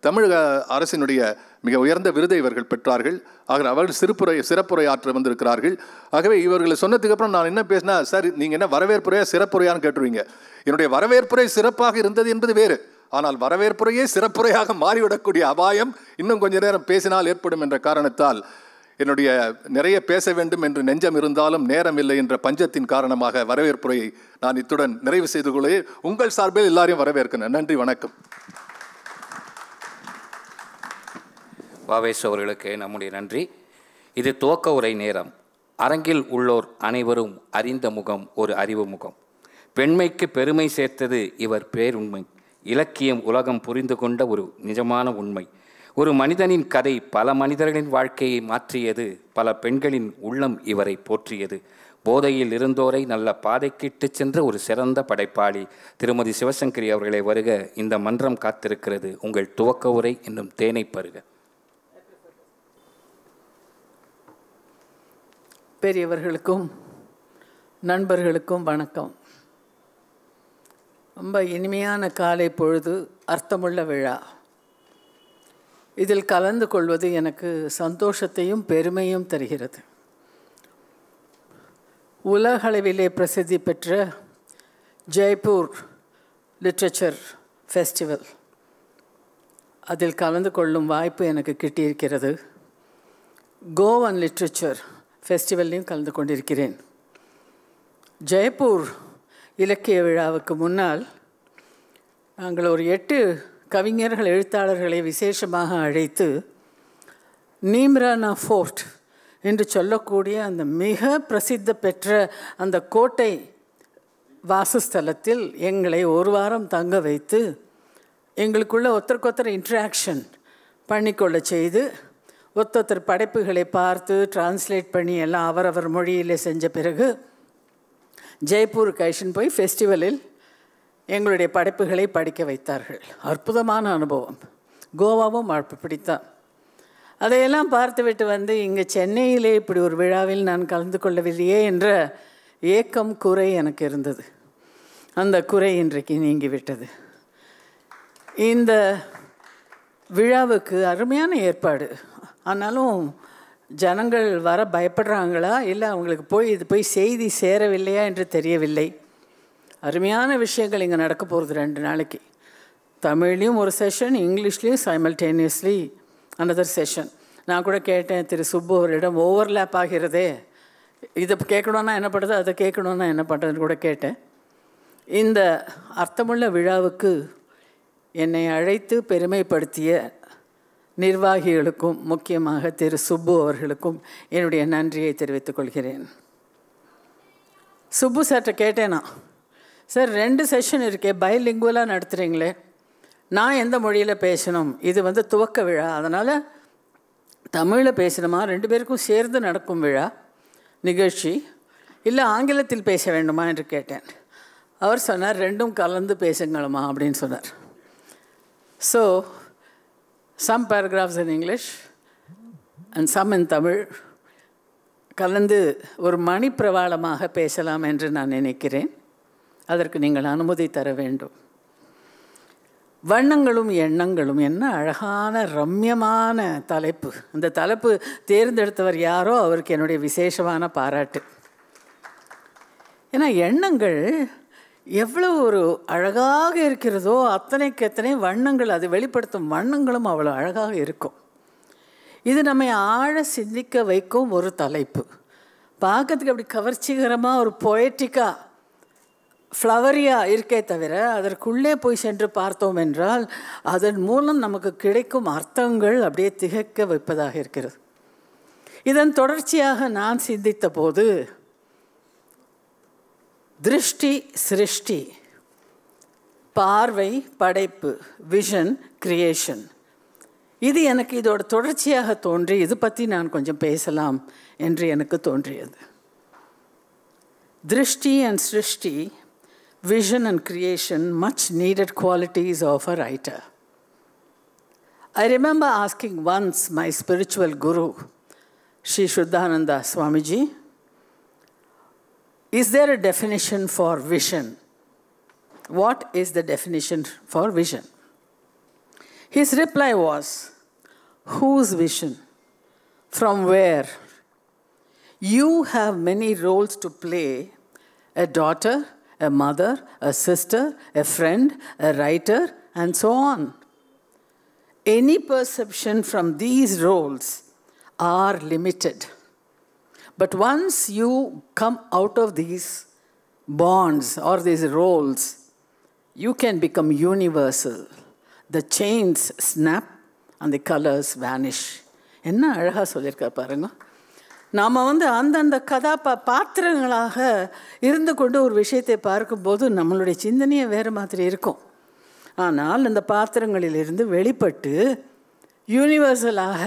தமிழக அரசினுடைய மிக உயர்ந்த விருதை இவர்கள் பெற்றார்கள் ஆக அவர்கள் சிறுப்புரை சிறப்புரை ஆற்ற வந்திருக்கிறார்கள் ஆகவே இவர்களை சொன்னதுக்கு அப்புறம் நான் என்ன பேசினா சார் நீங்கள் என்ன வரவேற்புரையா சிறப்புரையான்னு கேட்டுருவீங்க என்னுடைய வரவேற்புரை சிறப்பாக இருந்தது என்பது வேறு ஆனால் வரவேற்புரையே சிறப்புரையாக மாறிவிடக்கூடிய அபாயம் இன்னும் கொஞ்ச நேரம் பேசினால் ஏற்படும் என்ற காரணத்தால் என்னுடைய நிறைய பேச வேண்டும் என்று நெஞ்சம் இருந்தாலும் நேரம் இல்லை என்ற பஞ்சத்தின் காரணமாக வரவேற்புரையை நான் இத்துடன் நிறைவு செய்து கொள்ளே உங்கள் சார்பில் எல்லாரையும் வரவேற்கிறேன் நன்றி வணக்கம் பாவேஷ் அவர்களுக்கு நம்முடைய நன்றி இது துவக்க உரை நேரம் அரங்கில் உள்ளோர் அனைவரும் அறிந்த முகம் ஒரு அறிவு முகம் பெண்மைக்கு பெருமை சேர்த்தது இவர் பேருண்மை இலக்கியம் உலகம் புரிந்து கொண்ட ஒரு நிஜமான உண்மை ஒரு மனிதனின் கதை பல மனிதர்களின் வாழ்க்கையை மாற்றியது பல பெண்களின் உள்ளம் இவரை போற்றியது போதையில் இருந்தோரை நல்ல பாதைக்கிட்டு சென்ற ஒரு சிறந்த படைப்பாளி திருமதி சிவசங்கரி அவர்களை வருக இந்த மன்றம் காத்திருக்கிறது உங்கள் துவக்க உரை என்னும் தேனை பருக பெரியவர்களுக்கும் நண்பர்களுக்கும் வணக்கம் ரொம்ப இனிமையான காலை பொழுது அர்த்தமுள்ள விழா இதில் கலந்து கொள்வது எனக்கு சந்தோஷத்தையும் பெருமையும் தருகிறது உலகளவிலே பிரசித்தி பெற்ற ஜெய்ப்பூர் லிட்ரேச்சர் ஃபெஸ்டிவல் அதில் கலந்து கொள்ளும் வாய்ப்பு எனக்கு கிட்டியிருக்கிறது கோவன் லிட்ரேச்சர் ஃபெஸ்டிவல்லையும் கலந்து கொண்டிருக்கிறேன் ஜெய்ப்பூர் இலக்கிய விழாவுக்கு முன்னால் நாங்கள் ஒரு எட்டு கவிஞர்கள் எழுத்தாளர்களை விசேஷமாக அழைத்து நீம்ரானா ஃபோர்ட் என்று சொல்லக்கூடிய அந்த மிக பிரசித்த பெற்ற அந்த கோட்டை வாசஸ்தலத்தில் எங்களை ஒரு வாரம் தங்க வைத்து எங்களுக்குள்ள ஒருத்தருக்கொத்தர் இன்ட்ராக்ஷன் பண்ணிக்கொள்ள செய்து ஒத்தொத்தர் படைப்புகளை பார்த்து டிரான்ஸ்லேட் பண்ணி எல்லாம் அவரவர் மொழியில் செஞ்ச பிறகு ஜெய்ப்பூர் கைஷன் போய் ஃபெஸ்டிவலில் எங்களுடைய படைப்புகளை படிக்க வைத்தார்கள் அற்புதமான அனுபவம் கோவாவும் பிடித்தான் அதையெல்லாம் பார்த்துவிட்டு வந்து இங்கே சென்னையிலே இப்படி ஒரு விழாவில் நான் கலந்து கொள்ளவில்லையே என்ற ஏக்கம் குறை எனக்கு இருந்தது அந்த குறை இன்றைக்கு நீங்கிவிட்டது இந்த விழாவுக்கு அருமையான ஏற்பாடு ஆனாலும் ஜனங்கள் வர பயப்படுறாங்களா இல்லை அவங்களுக்கு போய் இது போய் செய்தி சேரவில்லையா என்று தெரியவில்லை அருமையான விஷயங்கள் இங்கே நடக்க போகிறது ரெண்டு நாளைக்கு தமிழ்லேயும் ஒரு செஷன் இங்கிலீஷ்லேயும் சைமல்டேனியஸ்லி அனதர் செஷன் நான் கூட கேட்டேன் திரு சுப்பு அவரிடம் ஓவர்லேப் ஆகிறதே இதை கேட்கணுன்னா என்ன பண்ணுறது அதை கேட்கணுன்னா என்ன பண்ணுறதுன்னு கூட கேட்டேன் இந்த அர்த்தமுள்ள விழாவுக்கு என்னை அழைத்து பெருமைப்படுத்திய நிர்வாகிகளுக்கும் முக்கியமாக திரு சுப்பு அவர்களுக்கும் என்னுடைய நன்றியை தெரிவித்துக் கொள்கிறேன் சுப்பு சார்கிட்ட கேட்டேன் நான் சார் ரெண்டு செஷன் இருக்கே பைலிங்குவலாக நடத்துகிறீங்களே நான் எந்த மொழியில் பேசணும் இது வந்து துவக்க விழா அதனால் தமிழில் பேசணுமா ரெண்டு பேருக்கும் சேர்ந்து நடக்கும் விழா நிகழ்ச்சி இல்லை ஆங்கிலத்தில் பேச வேண்டுமா என்று கேட்டேன் அவர் சொன்னார் ரெண்டும் கலந்து பேசுங்களுமா அப்படின்னு சொன்னார் so some paragraphs in English and some in Tamil கலந்து ஒரு மணிப்பிரவாளமாக பேசலாம் என்று நான் நினைக்கிறேன் அதற்கு நீங்கள் அனுமதி தர வேண்டும் வண்ணங்களும் எண்ணங்களும் என்ன அழகான ரம்யமான தலைப்பு அந்த தலைப்பு தேர்ந்தெடுத்தவர் யாரோ அவருக்கு என்னுடைய விசேஷமான பாராட்டு ஏன்னா எண்ணங்கள் எவ்வளோ ஒரு அழகாக இருக்கிறதோ அத்தனைக்கு எத்தனை வண்ணங்கள் அது வெளிப்படுத்தும் வண்ணங்களும் அவ்வளோ அழகாக இருக்கும் இது நம்மை ஆழ சிந்திக்க வைக்கும் ஒரு தலைப்பு பார்க்கறதுக்கு அப்படி கவர்ச்சிகரமாக ஒரு பொயட்டிக்காக ஃப்ளவரியாக இருக்கே தவிர அதற்குள்ளே போய் சென்று பார்த்தோம் என்றால் அதன் மூலம் நமக்கு கிடைக்கும் அர்த்தங்கள் அப்படியே திகைக்க வைப்பதாக இருக்கிறது இதன் தொடர்ச்சியாக நான் சிந்தித்த போது திருஷ்டி சிருஷ்டி பார்வை படைப்பு விஷன் கிரியேஷன் இது எனக்கு இதோட தொடர்ச்சியாக தோன்றி இது பற்றி நான் கொஞ்சம் பேசலாம் என்று எனக்கு தோன்றியது திருஷ்டி அண்ட் சிருஷ்டி vision and creation, much needed qualities of a writer. I remember asking once my spiritual guru, Sri Shuddhananda Swamiji, is there a definition for vision? What is the definition for vision? His reply was, Whose vision? From where? You have many roles to play a daughter, a mother, a sister, a friend, a writer, and so on. Any perception from these roles are limited. But once you come out of these bonds or these roles, you can become universal. The chains snap and the colors vanish. என்ன அழகாக சொல்லியிருக்கார் பாருங்கள் நாம் வந்து அந்தந்த கதாப்ப பாத்திரங்களாக இருந்து கொண்டு ஒரு விஷயத்தை பார்க்கும்போது நம்மளுடைய சிந்தனையே வேறு மாதிரி இருக்கும் ஆனால் அந்த பாத்திரங்களிலிருந்து வெளிப்பட்டு யூனிவர்சலாக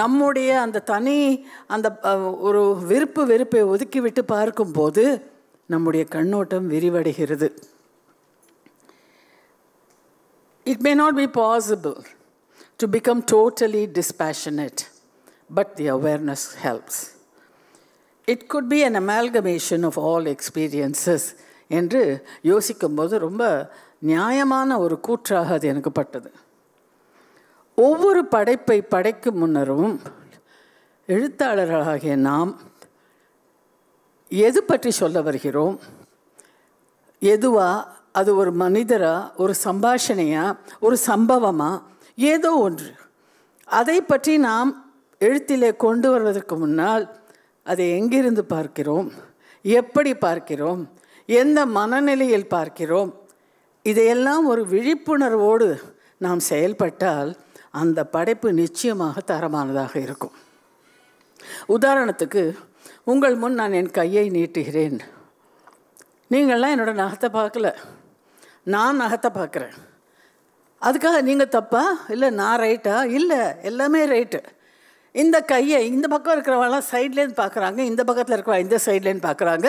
நம்முடைய அந்த தனி அந்த ஒரு விருப்பு வெறுப்பை ஒதுக்கிவிட்டு பார்க்கும்போது நம்முடைய கண்ணோட்டம் விரிவடைகிறது it may not be possible to become totally dispassionate but the awareness helps. It could be an amalgamation of all experiences என்று யோசிக்கும்போது ரொம்ப நியாயமான ஒரு கூற்றாக அது எனக்கு பட்டது ஒவ்வொரு படைப்பை படைக்கும் முன்னரும் எழுத்தாளர்களாகிய நாம் எது பற்றி சொல்ல வருகிறோம் எதுவா அது ஒரு மனிதரா ஒரு சம்பாஷணையா ஒரு சம்பவமா ஏதோ ஒன்று அதை பற்றி நாம் எழுத்திலே கொண்டு வருவதற்கு முன்னால் அதை எங்கிருந்து பார்க்கிறோம் எப்படி பார்க்கிறோம் எந்த மனநிலையில் பார்க்கிறோம் இதையெல்லாம் ஒரு விழிப்புணர்வோடு நாம் செயல்பட்டால் அந்த படைப்பு நிச்சயமாக தரமானதாக இருக்கும் உதாரணத்துக்கு உங்கள் முன் நான் என் கையை நீட்டுகிறேன் நீங்கள்லாம் என்னோடய நகத்தை பார்க்கல நான் நகத்தை பார்க்குறேன் அதுக்காக நீங்கள் தப்பா இல்லை நான் ரைட்டா இல்லை எல்லாமே ரைட்டு இந்த கையை இந்த பக்கம் இருக்கிறவங்களாம் சைட்லேருந்து பார்க்குறாங்க இந்த பக்கத்தில் இருக்கிறவங்க இந்த சைட்லேருந்து பார்க்குறாங்க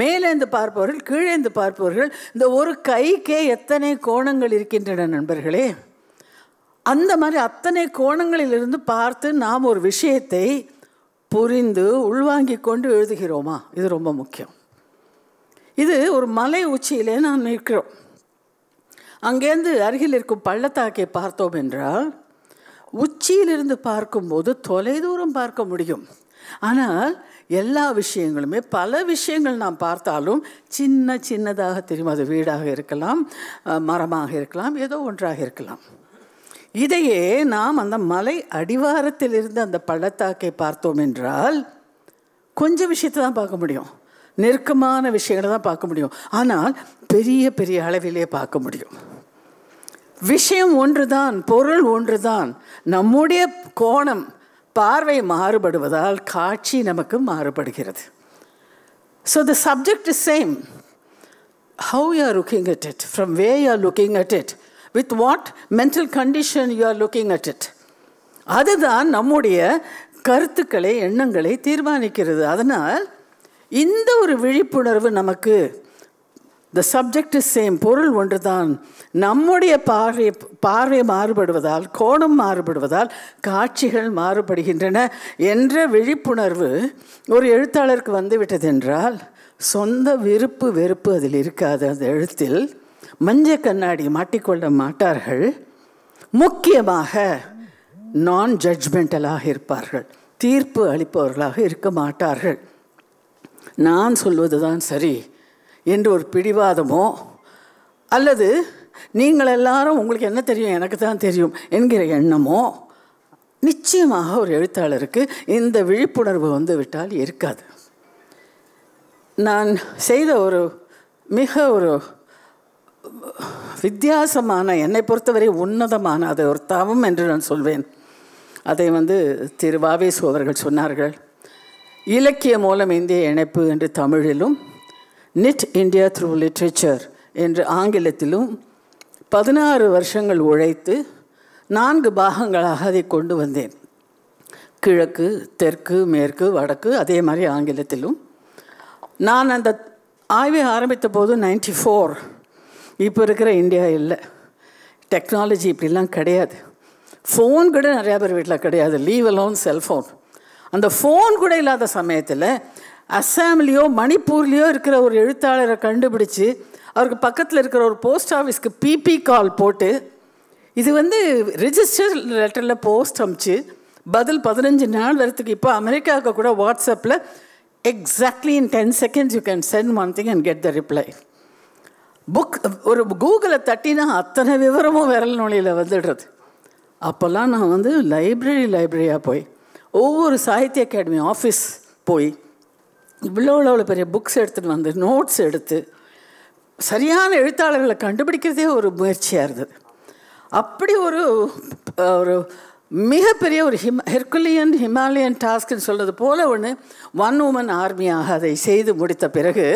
மேலேருந்து பார்ப்பவர்கள் கீழேந்து பார்ப்பவர்கள் இந்த ஒரு கைக்கே எத்தனை கோணங்கள் இருக்கின்றன நண்பர்களே அந்த மாதிரி அத்தனை கோணங்களிலிருந்து பார்த்து நாம் ஒரு விஷயத்தை புரிந்து உள்வாங்கி கொண்டு எழுதுகிறோமா இது ரொம்ப முக்கியம் இது ஒரு மலை உச்சியிலே நாம் நிற்கிறோம் அங்கேருந்து அருகில் இருக்கும் பள்ளத்தாக்கை பார்த்தோம் என்றால் உச்சியிலிருந்து பார்க்கும்போது தொலைதூரம் பார்க்க முடியும் ஆனால் எல்லா விஷயங்களுமே பல விஷயங்கள் நாம் பார்த்தாலும் சின்ன சின்னதாக தெரியும் அது வீடாக இருக்கலாம் மரமாக இருக்கலாம் ஏதோ ஒன்றாக இருக்கலாம் இதையே நாம் அந்த மலை அடிவாரத்தில் இருந்து அந்த பள்ளத்தாக்கை பார்த்தோம் என்றால் கொஞ்சம் விஷயத்தை தான் பார்க்க முடியும் நெருக்கமான விஷயங்களை தான் பார்க்க முடியும் ஆனால் பெரிய பெரிய அளவிலே பார்க்க முடியும் விஷயம் ஒன்றுதான் பொருள் ஒன்றுதான் நம்முடைய கோணம் பார்வை மாறுபடுவதால் காட்சி நமக்கு மாறுபடுகிறது so the subject is same how you are looking at it from way you are looking at it with what mental condition you are looking at it அதுதான் நம்முடைய கருத்துக்களை எண்ணங்களை தீர்மானிக்கிறது அதனால் இந்த ஒரு விழிப்புணர்வு நமக்கு த சப்ஜெக்ட் இஸ் சேம் பொருள் ஒன்று தான் நம்முடைய பார்வை பார்வை மாறுபடுவதால் கோணம் மாறுபடுவதால் காட்சிகள் மாறுபடுகின்றன என்ற விழிப்புணர்வு ஒரு எழுத்தாளருக்கு வந்துவிட்டதென்றால் சொந்த விருப்பு வெறுப்பு அதில் இருக்காது அந்த எழுத்தில் மஞ்ச கண்ணாடி மாட்டிக்கொள்ள மாட்டார்கள் முக்கியமாக நான் ஜட்ஜ்மெண்டலாக இருப்பார்கள் தீர்ப்பு அளிப்பவர்களாக இருக்க மாட்டார்கள் நான் சொல்வது தான் சரி என்று ஒரு பிடிவாதமோ அல்லது நீங்கள் எல்லாரும் உங்களுக்கு என்ன தெரியும் எனக்கு தான் தெரியும் என்கிற எண்ணமோ நிச்சயமாக ஒரு எழுத்தாளருக்கு இந்த விழிப்புணர்வு வந்து விட்டால் இருக்காது நான் செய்த ஒரு மிக ஒரு வித்தியாசமான என்னை பொறுத்தவரை உன்னதமான அது ஒரு தவம் என்று நான் சொல்வேன் அதை வந்து திரு வாவேசு அவர்கள் சொன்னார்கள் இலக்கிய மூலம் இந்திய இணைப்பு என்று தமிழிலும் நிட் இந்தியா த்ரூ லிட்ரேச்சர் என்று ஆங்கிலத்திலும் பதினாறு வருஷங்கள் உழைத்து நான்கு பாகங்களாக அதை கொண்டு வந்தேன் கிழக்கு தெற்கு மேற்கு வடக்கு அதே மாதிரி ஆங்கிலத்திலும் நான் அந்த ஆய்வை ஆரம்பித்த போது நைன்டி ஃபோர் இப்போ இருக்கிற இந்தியா இல்லை டெக்னாலஜி இப்படிலாம் கிடையாது ஃபோன் கூட நிறையா பேர் வீட்டில் கிடையாது லீவ் அலோன் செல்ஃபோன் அந்த ஃபோன் கூட இல்லாத சமயத்தில் அஸ்ஸாம்லேயோ மணிப்பூர்லேயோ இருக்கிற ஒரு எழுத்தாளரை கண்டுபிடிச்சு அவருக்கு பக்கத்தில் இருக்கிற ஒரு போஸ்ட் ஆஃபீஸ்க்கு பிபி கால் போட்டு இது வந்து ரிஜிஸ்டர் லெட்டரில் போஸ்ட் அமிச்சு பதில் பதினஞ்சு நாள் வரத்துக்கு இப்போ அமெரிக்காவுக்கு கூட வாட்ஸ்அப்பில் exactly in ten seconds you can send one thing and get the reply book ஒரு கூகுளை தட்டினா அத்தனை விவரமும் விரல் நொழியில் வந்துடுறது அப்போல்லாம் நான் வந்து லைப்ரரி லைப்ரரியாக போய் ஒவ்வொரு சாகித்ய அகாடமி ஆஃபீஸ் போய் இவ்வளோ இவ்வளோ பெரிய புக்ஸ் எடுத்துகிட்டு வந்து நோட்ஸ் எடுத்து சரியான எழுத்தாளர்களை கண்டுபிடிக்கிறதே ஒரு முயற்சியாக இருந்தது அப்படி ஒரு ஒரு மிகப்பெரிய ஒரு ஹிம் ஹெர்குலியன் ஹிமாலயன் டாஸ்க்னு சொல்கிறது போல ஒன்று ஒன் உமன் ஆர்மியாக அதை செய்து முடித்த பிறகு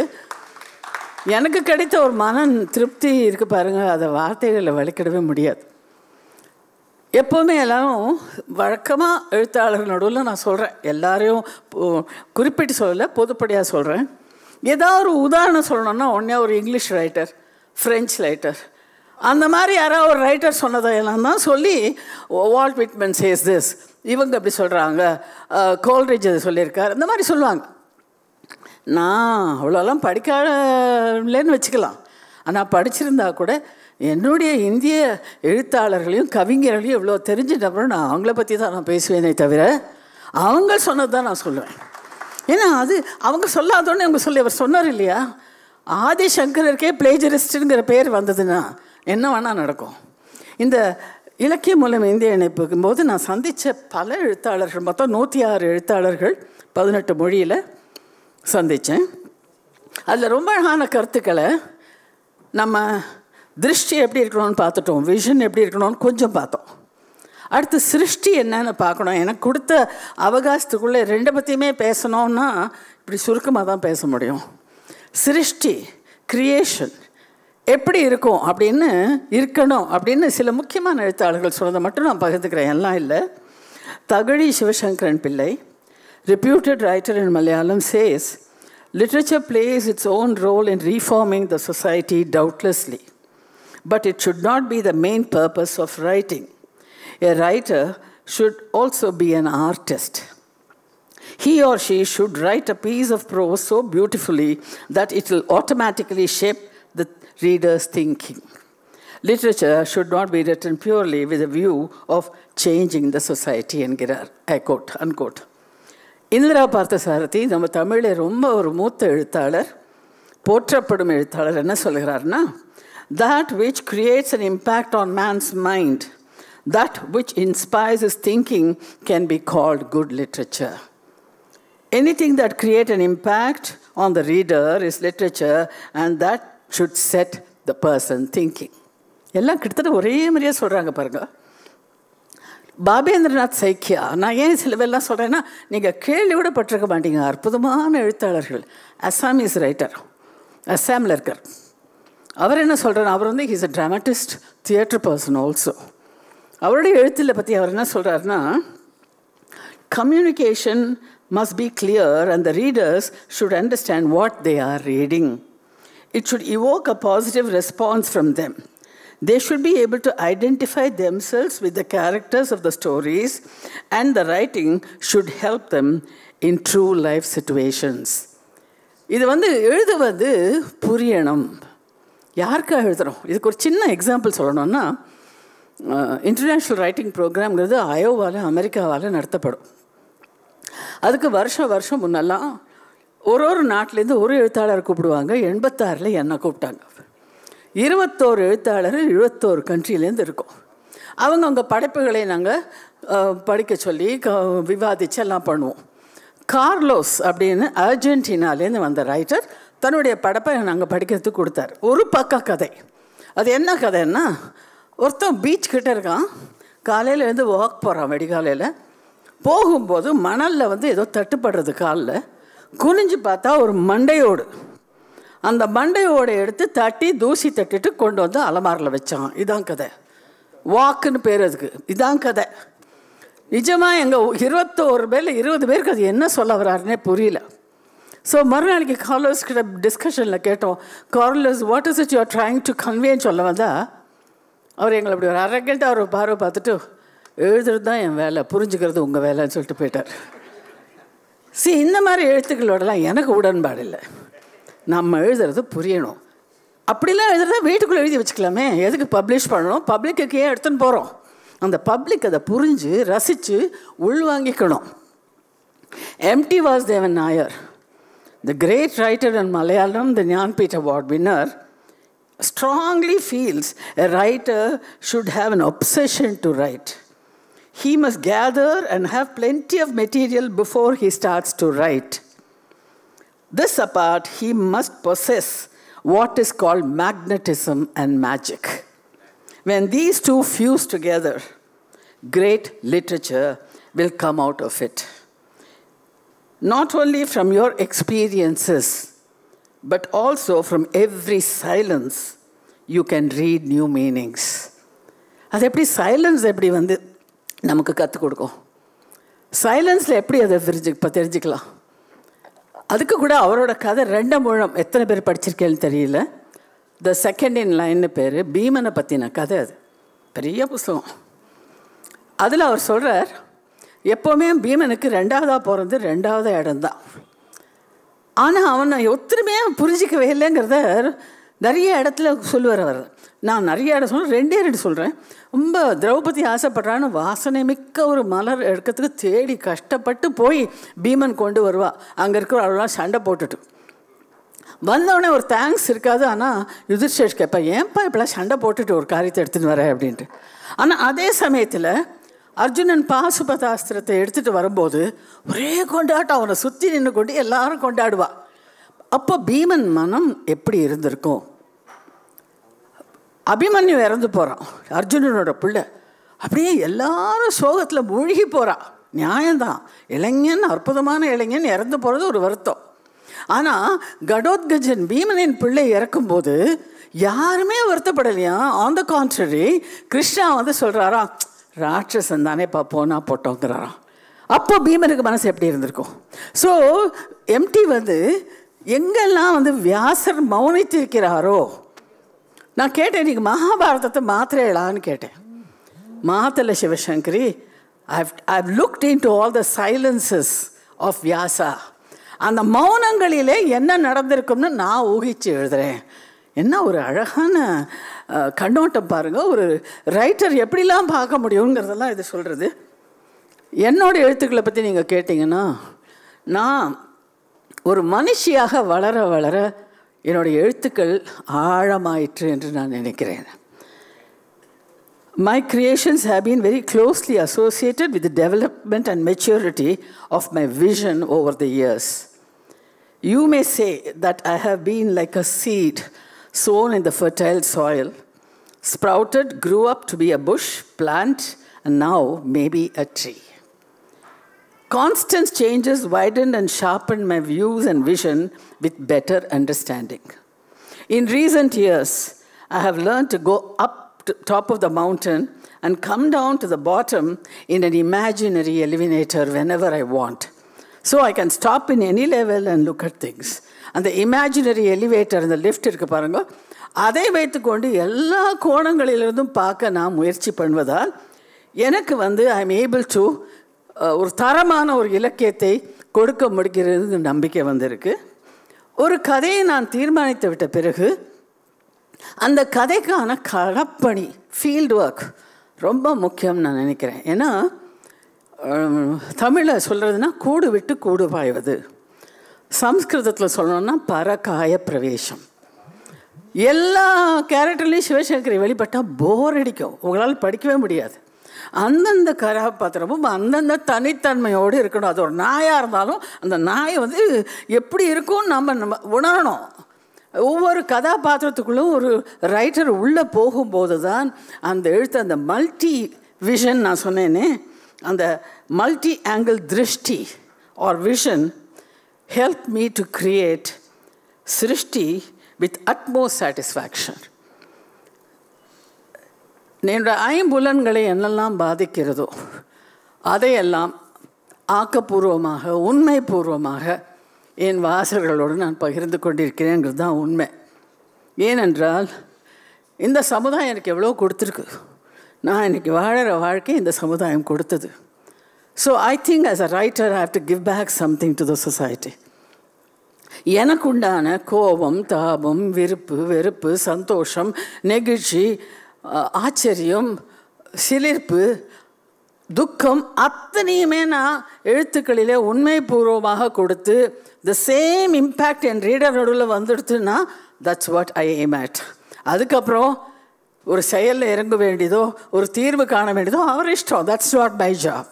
எனக்கு கிடைத்த ஒரு மனம் திருப்தி இருக்குது பாருங்கள் அதை வார்த்தைகளில் வலிக்கிடவே முடியாது எப்போவுமே எல்லாரும் வழக்கமாக எழுத்தாளர்கள் நடுவில் நான் சொல்கிறேன் எல்லாரையும் குறிப்பிட்டு சொல்லலை பொதுப்படியாக சொல்கிறேன் ஏதாவது ஒரு உதாரணம் சொல்லணும்னா உடனே ஒரு இங்கிலீஷ் ரைட்டர் ஃப்ரெஞ்ச் ரைட்டர் அந்த மாதிரி யாராவது ஒரு ரைட்டர் எல்லாம் தான் சொல்லி வால்ட் விட்மென் சேஸ் திஸ் இவங்க அப்படி சொல்கிறாங்க கோல்ரிஜ் அது சொல்லியிருக்கார் இந்த மாதிரி சொல்லுவாங்க நான் அவ்வளோலாம் படிக்கலன்னு வச்சுக்கலாம் ஆனால் படிச்சிருந்தா கூட என்னுடைய இந்திய எழுத்தாளர்களையும் கவிஞர்களையும் இவ்வளோ தெரிஞ்சிட்ட நான் அவங்கள பற்றி தான் நான் பேசுவேனே தவிர அவங்க சொன்னது தான் நான் சொல்லுவேன் ஏன்னா அது அவங்க சொல்லாதோன்னு அவங்க சொல்லி அவர் சொன்னார் இல்லையா ஆதிசங்கரருக்கே பிளேஜரிஸ்டுங்கிற பேர் வந்ததுன்னா என்ன வேணால் நடக்கும் இந்த இலக்கிய மூலம் இந்திய இணைப்புக்கும் போது நான் சந்தித்த பல எழுத்தாளர்கள் மொத்தம் நூற்றி ஆறு எழுத்தாளர்கள் பதினெட்டு மொழியில் சந்தித்தேன் அதில் ரொம்ப அழகான கருத்துக்களை நம்ம திருஷ்டி எப்படி இருக்கணும்னு பார்த்துட்டோம் விஷன் எப்படி இருக்கணும்னு கொஞ்சம் பார்த்தோம் அடுத்து சிருஷ்டி என்னன்னு பார்க்கணும் எனக்கு கொடுத்த அவகாசத்துக்குள்ளே ரெண்டு பற்றியுமே பேசணும்னா இப்படி சுருக்கமாக தான் பேச முடியும் சிருஷ்டி கிரியேஷன் எப்படி இருக்கும் அப்படின்னு இருக்கணும் அப்படின்னு சில முக்கியமான எழுத்தாளர்கள் சொன்னதை மட்டும் நான் பகிர்ந்துக்கிறேன் எல்லாம் இல்லை Thakazhi Sivasankaran Pillai reputed writer in Malayalam says literature plays its own role in reforming the society doubtlessly but it should not be the main purpose of writing. A writer should also be an artist. He or she should write a piece of prose so beautifully that it will automatically shape the reader's thinking. Literature should not be written purely with a view of changing the society என்கிறார் I quote the Indira Parthasarathy நம்ம தமிழில் ரொம்ப ஒரு மூத்த எழுத்தாளர் போற்றப்படும் எழுத்தாளர் என்ன சொல்கிறார்னா that which creates an impact on man's mind, that which inspires his thinking, can be called good literature. Anything that creates an impact on the reader is literature, and that should set the person thinking. எல்லாம் கிட்டத்தட்ட ஒரே மாதிரியே சொல்கிறாங்க பாருங்கள் பாபேந்திரநாத் சைக்கியா நான் ஏன் சில பேர்லாம் சொல்கிறேன்னா நீங்கள் கேள்வி கூட பட்டிருக்க மாட்டீங்க அற்புதமான எழுத்தாளர்கள் அசாமீஸ் ரைட்டர் அசாமில் இருக்கார் அவர் என்ன சொல்கிறார் அவர் வந்து he's a dramatist theatre person also அவருடைய எழுத்தில் பற்றி அவர் என்ன சொல்கிறாருனா communication must be clear and the readers should understand what they are reading it should evoke a positive response from them they should be able to identify themselves with the characters of the stories and the writing should help them in true life situations இது வந்து எழுதுவது புரியணும் யாருக்காக எழுதுகிறோம் இதுக்கு ஒரு சின்ன எக்ஸாம்பிள் சொல்லணும்னா இன்டர்நேஷ்னல் ரைட்டிங் ப்ரோக்ராம்ங்கிறது அயோவாவில் அமெரிக்காவால் நடத்தப்படும் அதுக்கு வருஷம் வருஷம் முன்னெல்லாம் ஒரு ஒரு நாட்டிலேருந்து ஒரு எழுத்தாளர் கூப்பிடுவாங்க எண்பத்தாறில் என்னை கூப்பிட்டாங்க இருபத்தோரு எழுத்தாளர் இருபத்தோரு கண்ட்ரிலேருந்து இருக்கும் அவங்க அவங்க படைப்புகளை நாங்கள் படிக்க சொல்லி க விவாதித்து எல்லாம் பண்ணுவோம் கார்லோஸ் அப்படின்னு அர்ஜென்டினாலேருந்து வந்த ரைட்டர் தன்னுடைய படப்பை நாங்கள் படிக்கிறதுக்கு கொடுத்தார் ஒரு பக்க கதை அது என்ன கதைன்னா ஒருத்தன் பீச் கிட்டே இருக்கான் காலையில் இருந்து வாக் போகிறான் வெடிகாலையில் போகும்போது மணலில் வந்து ஏதோ தட்டுப்படுறது காலில் குனிஞ்சு பார்த்தா ஒரு மண்டையோடு அந்த மண்டையோடு எடுத்து தட்டி தூசி தட்டிட்டு கொண்டு வந்து அலமாரில் வச்சான் இதான் கதை வாக்குன்னு பேர் அதுக்கு இதான் கதை நிஜமாக எங்கள் இருபத்தோரு பேரில் இருபது பேருக்கு அது என்ன சொல்ல வர்றாருன்னே புரியல ஸோ மறுநாளைக்கு கார்லஸ் கிட்ட டிஸ்கஷனில் கேட்டோம் Carlos what is it are trying to கன்வேன்னு சொல்ல வந்தால் அவர் எங்களை அப்படி ஒரு அரகண்ட்டாக அவர் பார்வை பார்த்துட்டு எழுதுறது தான் என் வேலை புரிஞ்சுக்கிறது உங்கள் வேலைன்னு சொல்லிட்டு போயிட்டார் சி இந்த மாதிரி எழுத்துக்களோடலாம் எனக்கு உடன்பாடு இல்லை நம்ம எழுதுறது புரியணும் அப்படிலாம் எழுதுறதா வீட்டுக்குள்ளே எழுதி வச்சுக்கலாமே எதுக்கு பப்ளிஷ் பண்ணணும் பப்ளிக்கு ஏன் எடுத்துன்னு போகிறோம் அந்த பப்ளிக் அதை புரிஞ்சு ரசித்து உள்வாங்கிக்கணும் M T Vasudevan Nair The great writer in Malayalam, the Nyan Award winner, strongly feels a writer should have an obsession to write. He must gather and have plenty of material before he starts to write. This apart, he must possess what is called magnetism and magic. When these two fuse together, great literature will come out of it. not only from your experiences, but also from every silence, you can read new meanings. அது எப்படி சைலன்ஸ் எப்படி வந்து நமக்கு கற்றுக் கொடுக்கும் சைலன்ஸில் எப்படி அதை தெரிஞ்சு இப்போ தெரிஞ்சுக்கலாம் அதுக்கு கூட அவரோட கதை ரெண்டு முழம் எத்தனை பேர் படிச்சிருக்கேன்னு தெரியல த செகண்ட் இன் லைன்னு பேர் பீமனை பற்றின கதை அது பெரிய புஸ்தகம் அதில் அவர் சொல்கிறார் எப்போவுமே பீமனுக்கு ரெண்டாவதாக போகிறது ரெண்டாவது இடம்தான் ஆனால் அவனை ஒத்துருமே புரிஞ்சிக்கவே இல்லைங்கிறத நிறைய இடத்துல சொல்லுவார் அவர் நான் நிறைய இடம் சொல்கிறேன் ரெண்டே ரெண்டு சொல்கிறேன் ரொம்ப திரௌபதி ஆசைப்படுறான்னு வாசனை மிக்க ஒரு மலர் எடுக்கிறதுக்கு தேடி கஷ்டப்பட்டு போய் பீமன் கொண்டு வருவா அங்கே இருக்கிற அவ்வளோலாம் சண்டை போட்டுட்டு வந்தோடனே ஒரு தேங்க்ஸ் இருக்காது ஆனால் யுதிர்ஷேஷ் கேட்பா ஏன்ப்பா இப்பெல்லாம் சண்டை போட்டுட்டு ஒரு காரியத்தை எடுத்துன்னு வரேன் அப்படின்ட்டு ஆனால் அதே சமயத்தில் அர்ஜுனன் பாசுபதாஸ்திரத்தை எடுத்துகிட்டு வரும்போது ஒரே கொண்டாட்டம் அவனை சுற்றி நின்று கொண்டு எல்லாரும் கொண்டாடுவா அப்போ பீமன் மனம் எப்படி இருந்திருக்கும் அபிமன்யு இறந்து போகிறான் அர்ஜுனனோட பிள்ளை அப்படியே எல்லாரும் சோகத்தில் மூழ்கி போகிறான் நியாயம்தான் இளைஞன் அற்புதமான இளைஞன் இறந்து போகிறது ஒரு வருத்தம் ஆனால் கடோத்கஜன் பீமனின் பிள்ளை இறக்கும்போது யாருமே வருத்தப்படலையா ஆன் த கான்ட்ரரி கிருஷ்ணா வந்து சொல்கிறாரா ராட்சசன் தானே இப்போ போனால் போட்டோங்கிறாராம் அப்போ பீமனுக்கு மனசு எப்படி இருந்திருக்கும் ஸோ எம்டி வந்து எங்கெல்லாம் வந்து வியாசர் மௌனித்திருக்கிறாரோ நான் கேட்டேன் இன்றைக்கி மகாபாரதத்தை மாத்திரையலான்னு கேட்டேன் மாத்தலை Sivasankari I've I've looked into all the silences of Vyasa அந்த மௌனங்களிலே என்ன நடந்திருக்கும்னு நான் ஊகிச்சு எழுதுகிறேன் என்ன ஒரு அழகான கண்ணோட்டம் பாருங்கள் ஒரு ரைட்டர் எப்படிலாம் பார்க்க முடியுங்கிறதெல்லாம் இது சொல்கிறது என்னோடய எழுத்துக்களை பற்றி நீங்கள் கேட்டிங்கன்னா நான் ஒரு மனுஷியாக வளர வளர என்னுடைய எழுத்துக்கள் ஆழமாயிற்று என்று நான் நினைக்கிறேன் my creations have been very closely associated with development and maturity of my vision over the years you may say that I have been like a seed sown in the fertile soil, sprouted, grew up to be a bush, plant, and now maybe a tree. Constant changes widened and sharpened my views and vision with better understanding. In recent years, I have learned to go up to top of the mountain and come down to the bottom in an imaginary elevator whenever I want so I can stop in any level and look at things அந்த இமேஜினரி எலிவேட்டர் அந்த லிஃப்ட் இருக்குது பாருங்கள் அதை வைத்துக்கொண்டு எல்லா கோணங்களிலிருந்தும் பார்க்க நான் முயற்சி பண்ணுவதால் எனக்கு வந்து ஐ எம் ஏபிள் டு ஒரு தரமான ஒரு இலக்கியத்தை கொடுக்க முடிகிறது நம்பிக்கை வந்திருக்கு ஒரு கதையை நான் தீர்மானித்து விட்ட பிறகு அந்த கதைக்கான களப்பணி ஃபீல்டு ஒர்க் ரொம்ப முக்கியம் நான் நினைக்கிறேன் ஏன்னா தமிழில் சொல்கிறதுனா கூடு விட்டு கூடு பாய்வது சம்ஸ்கிருதத்தில் சொல்லணும்னா பரகாய பிரவேசம் எல்லா கேரக்டர்லேயும் சிவசங்கரி வெளிப்பட்டால் போர் அடிக்கும் உங்களால் படிக்கவே முடியாது அந்தந்த கதாபாத்திரமும் அந்தந்த தனித்தன்மையோடு இருக்கணும் அது ஒரு நாயாக இருந்தாலும் அந்த நாயை வந்து எப்படி இருக்கும் நம்ம நம்ம உணரணும் ஒவ்வொரு கதாபாத்திரத்துக்குள்ளும் ஒரு ரைட்டர் உள்ளே போகும்போது தான் அந்த எழுத்து அந்த மல்டி விஷன் நான் சொன்னேனே அந்த மல்டி ஆங்கிள் திருஷ்டி or vision help me to create சிருஷ்டி வித் utmost சாட்டிஸ்ஃபேக்ஷன் என்னோட ஐம்புலன்களை என்னெல்லாம் பாதிக்கிறதோ அதையெல்லாம் ஆக்கப்பூர்வமாக உண்மை பூர்வமாக என் வாசகர்களோடு நான் பகிர்ந்து கொண்டிருக்கிறேங்கிறது தான் உண்மை ஏனென்றால் இந்த சமுதாயம் எனக்கு எவ்வளோ கொடுத்துருக்கு நான் இன்றைக்கி வாழற வாழ்க்கை இந்த சமுதாயம் கொடுத்தது so I think as a writer have to give back something to the society எனக்குண்டான கோபம் தாபம் விருப்பு வெறுப்பு சந்தோஷம் நெகிழ்ச்சி ஆச்சரியம் சிலிர்ப்பு துக்கம் அத்தனையுமே நான் எழுத்துக்களிலே உண்மைபூர்வமாக கொடுத்து த சேம் இம்பேக்ட் என் ரீடர் நடுவில் வந்துடுத்துன்னா that's what I aim at அதுக்கப்புறம் ஒரு செயலில் இறங்க வேண்டியதோ ஒரு தீர்வு காண வேண்டியதோ அவர் இஷ்டம் தட்ஸ் வாட் மை ஜாப்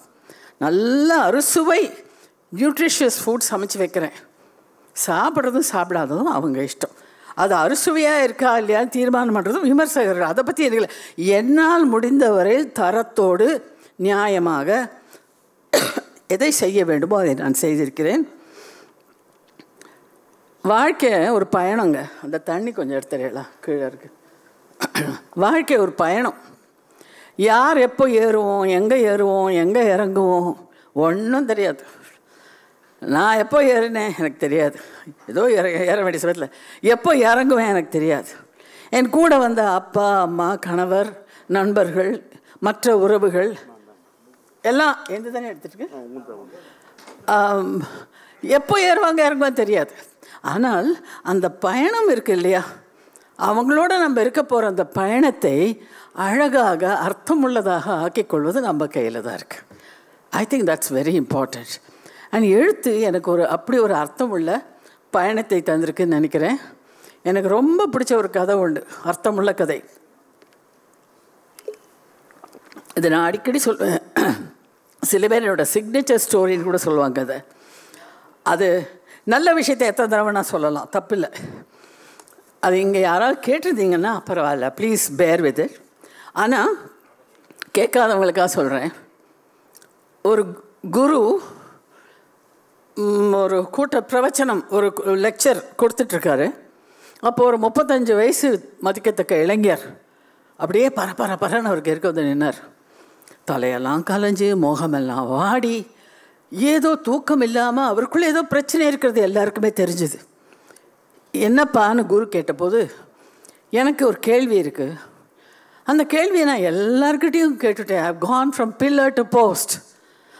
நல்ல அறுசுவை நியூட்ரிஷியஸ் ஃபுட் சமைச்சு வைக்கிறேன் சாப்பிட்றதும் சாப்பிடாததும் அவங்க இஷ்டம் அது அறுசுவையாக இருக்கா இல்லையான்னு தீர்மானம் பண்ணுறதும் விமர்சகர்கள் அதை பற்றி எனக்கு என்னால் முடிந்தவரை தரத்தோடு நியாயமாக எதை செய்ய வேண்டுமோ அதை நான் செய்திருக்கிறேன் வாழ்க்கை ஒரு பயணங்க அந்த தண்ணி கொஞ்சம் எடுத்துறையலாம் கீழே இருக்குது வாழ்க்கை ஒரு பயணம் யார் எப்போ ஏறுவோம் எங்கே ஏறுவோம் எங்கே இறங்குவோம் ஒன்றும் தெரியாது நான் எப்போ ஏறினேன் எனக்கு தெரியாது ஏதோ ஏற ஏற வேண்டிய சமயத்தில் எப்போ இறங்குவேன் எனக்கு தெரியாது என் கூட வந்த அப்பா அம்மா கணவர் நண்பர்கள் மற்ற உறவுகள் எல்லாம் எந்த தானே எடுத்துருக்கு எப்போ ஏறுவாங்க இறங்குவாங்க தெரியாது ஆனால் அந்த பயணம் இருக்கு இல்லையா அவங்களோட நம்ம இருக்க போகிற அந்த பயணத்தை அழகாக அர்த்தமுள்ளதாக ஆக்கிக்கொள்வது நம்ம கையில் தான் இருக்குது I think that's very important அண்ட் எழுத்து எனக்கு ஒரு அப்படி ஒரு அர்த்தமுள்ள பயணத்தை தந்திருக்குன்னு நினைக்கிறேன் எனக்கு ரொம்ப பிடிச்ச ஒரு கதை உண்டு அர்த்தமுள்ள கதை இது நான் அடிக்கடி சொல்வேன் சில பேர் என்னோடய சிக்னேச்சர் ஸ்டோரின்னு கூட சொல்லுவாங்க கதை அது நல்ல விஷயத்தை எத்தனை தடவை நான் சொல்லலாம் தப்பில்லை அது இங்கே யாராவது கேட்டிருந்தீங்கன்னா பரவாயில்ல ப்ளீஸ் பேர் வித் இட் ஆனால் கேட்காதவங்களுக்காக சொல்கிறேன் ஒரு குரு ஒரு கூட்ட பிரவச்சனம் ஒரு லெக்சர் கொடுத்துட்ருக்காரு அப்போது ஒரு முப்பத்தஞ்சு வயசு மதிக்கத்தக்க இளைஞர் அப்படியே பர பர பரன்னு அவருக்கு இருக்க வந்து நின்னார் தலையெல்லாம் கலைஞ்சு மோகமெல்லாம் வாடி ஏதோ தூக்கம் இல்லாமல் அவருக்குள்ளே ஏதோ பிரச்சனை இருக்கிறது எல்லாருக்குமே தெரிஞ்சுது என்னப்பான்னு குரு கேட்டபோது எனக்கு ஒரு கேள்வி இருக்குது அந்த கேள்வியை நான் எல்லாருக்கிட்டேயும் கேட்டுட்டேன் I gone from pillar to post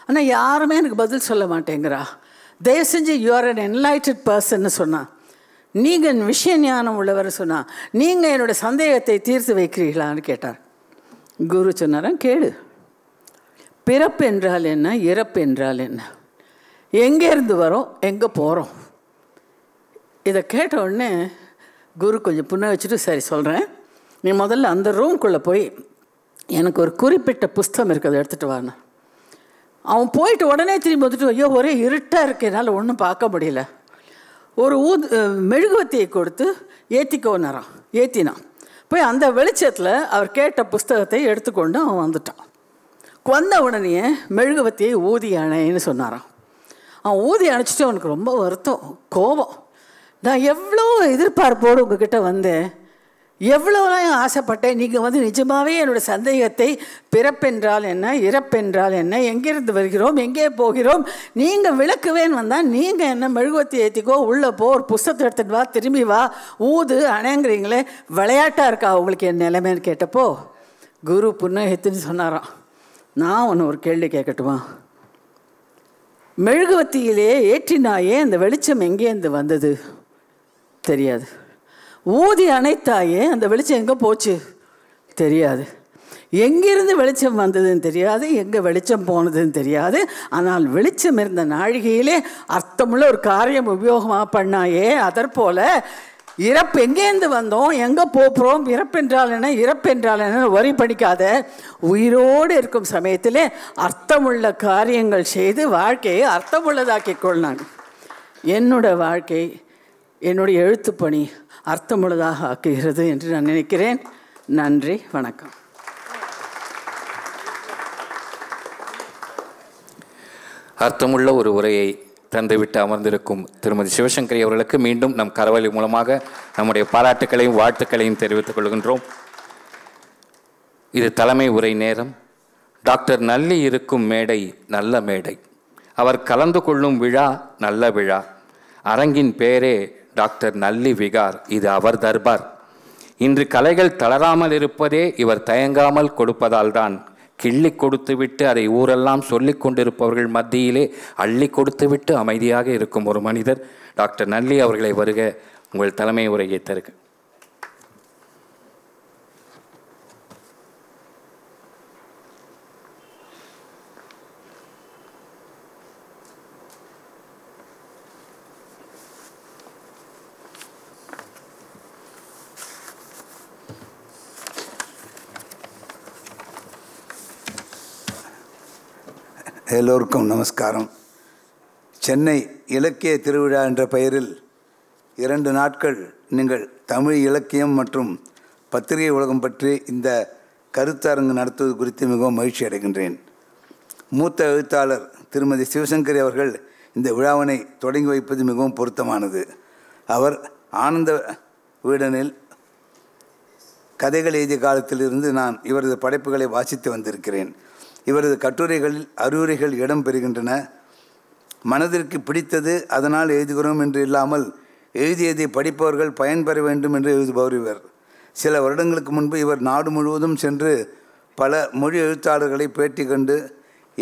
ஆனால் யாருமே எனக்கு பதில் சொல்ல மாட்டேங்கிறா தயவு செஞ்சு ஆர் அன் என்லைட்டட் பர்சன்னு சொன்னான் நீங்கள் விஷய ஞானம் உள்ளவர் சொன்னால் நீங்கள் என்னோடய சந்தேகத்தை தீர்த்து வைக்கிறீர்களான்னு கேட்டார் குரு சொன்னாரன் கேடு பிறப்பு என்றால் என்ன இறப்பு என்றால் என்ன எங்கேருந்து வரோம் எங்கே போகிறோம் இதை கேட்ட உடனே குரு கொஞ்சம் புண்ண வச்சுட்டு சரி சொல்கிறேன் நீ முதல்ல அந்த ரூம்குள்ளே போய் எனக்கு ஒரு குறிப்பிட்ட புஸ்தகம் இருக்குது எடுத்துகிட்டு வான்னு அவன் போயிட்டு உடனே திரும்பி வந்துட்டு ஐயோ ஒரே இருட்டாக இருக்கு என்னால் ஒன்றும் பார்க்க முடியல ஒரு ஊது மெழுகுவத்தியை கொடுத்து ஏற்றிக்கோனாரான் ஏற்றினான் போய் அந்த வெளிச்சத்தில் அவர் கேட்ட புஸ்தகத்தை எடுத்துக்கொண்டு அவன் வந்துட்டான் கொந்த உடனே மெழுகுவத்தியை ஊதி அணைன்னு சொன்னாரான் அவன் ஊதி அணைச்சிட்டு அவனுக்கு ரொம்ப வருத்தம் கோபம் நான் எவ்வளோ எதிர்பார்ப்போடு உங்ககிட்ட வந்தேன் நான் ஆசைப்பட்டேன் நீங்கள் வந்து நிஜமாகவே என்னோடய சந்தேகத்தை பிறப்பென்றால் என்ன இறப்பென்றால் என்ன எங்கேருந்து வருகிறோம் எங்கே போகிறோம் நீங்கள் விளக்குவேன்னு வந்தால் நீங்கள் என்ன மெழுகுவத்தி ஏற்றிக்கோ உள்ளே போ ஒரு புஸ்தத்தை எடுத்துகிட்டு வா திரும்பி வா ஊது அணைங்கிறீங்களே விளையாட்டாக இருக்கா உங்களுக்கு என் நிலைமைன்னு கேட்டப்போ குரு புன்னகத்துன்னு சொன்னாராம் நான் ஒன்று ஒரு கேள்வி கேட்கட்டுமா மெழுகுவத்தியிலே ஏற்றினாயே அந்த வெளிச்சம் எங்கேருந்து வந்தது தெரியாது ஊதி அணைத்தாயே அந்த வெளிச்சம் எங்கே போச்சு தெரியாது எங்கிருந்து வெளிச்சம் வந்ததுன்னு தெரியாது எங்கே வெளிச்சம் போனதுன்னு தெரியாது ஆனால் வெளிச்சம் இருந்த நாழிகையிலே அர்த்தமுள்ள ஒரு காரியம் உபயோகமாக பண்ணாயே அதற்போல் இறப்பு எங்கேருந்து வந்தோம் எங்கே போகிறோம் இறப்பென்றால் என்ன இறப்பென்றால் என்ன வரி படிக்காத உயிரோடு இருக்கும் சமயத்தில் அர்த்தமுள்ள காரியங்கள் செய்து வாழ்க்கையை அர்த்தமுள்ளதாக்கிக் கொள்ளினாங்க என்னோடய வாழ்க்கை என்னுடைய எழுத்துப்பணி அர்த்தமுள்ளதாக ஆக்குகிறது என்று நான் நினைக்கிறேன் நன்றி வணக்கம் அர்த்தமுள்ள ஒரு உரையை தந்துவிட்டு அமர்ந்திருக்கும் திருமதி சிவசங்கரி அவர்களுக்கு மீண்டும் நம் கரவழி மூலமாக நம்முடைய பாராட்டுக்களையும் வாழ்த்துக்களையும் தெரிவித்துக் கொள்கின்றோம் இது தலைமை உரை நேரம் டாக்டர் நல்லி இருக்கும் மேடை நல்ல மேடை அவர் கலந்து கொள்ளும் விழா நல்ல விழா அரங்கின் பேரே டாக்டர் நல்லி விகார் இது அவர் தர்பார் இன்று கலைகள் தளராமல் இருப்பதே இவர் தயங்காமல் கொடுப்பதால் தான் கிள்ளி கொடுத்துவிட்டு அதை ஊரெல்லாம் சொல்லி கொண்டிருப்பவர்கள் மத்தியிலே அள்ளி கொடுத்துவிட்டு அமைதியாக இருக்கும் ஒரு மனிதர் டாக்டர் நல்லி அவர்களை வருக உங்கள் தலைமை உரையை தருக எல்லோருக்கும் நமஸ்காரம் சென்னை இலக்கிய திருவிழா என்ற பெயரில் இரண்டு நாட்கள் நீங்கள் தமிழ் இலக்கியம் மற்றும் பத்திரிகை உலகம் பற்றி இந்த கருத்தரங்கு நடத்துவது குறித்து மிகவும் மகிழ்ச்சி அடைகின்றேன் மூத்த எழுத்தாளர் திருமதி சிவசங்கரி அவர்கள் இந்த விழாவினை தொடங்கி வைப்பது மிகவும் பொருத்தமானது அவர் ஆனந்த வீடனில் கதைகள் எழுதிய காலத்திலிருந்து நான் இவரது படைப்புகளை வாசித்து வந்திருக்கிறேன் இவரது கட்டுரைகளில் அறிவுரைகள் பெறுகின்றன மனதிற்கு பிடித்தது அதனால் எழுதுகிறோம் என்று இல்லாமல் எழுதியதை படிப்பவர்கள் பயன்பெற வேண்டும் என்று எழுதுபவர் இவர் சில வருடங்களுக்கு முன்பு இவர் நாடு முழுவதும் சென்று பல மொழி எழுத்தாளர்களை பேட்டி கண்டு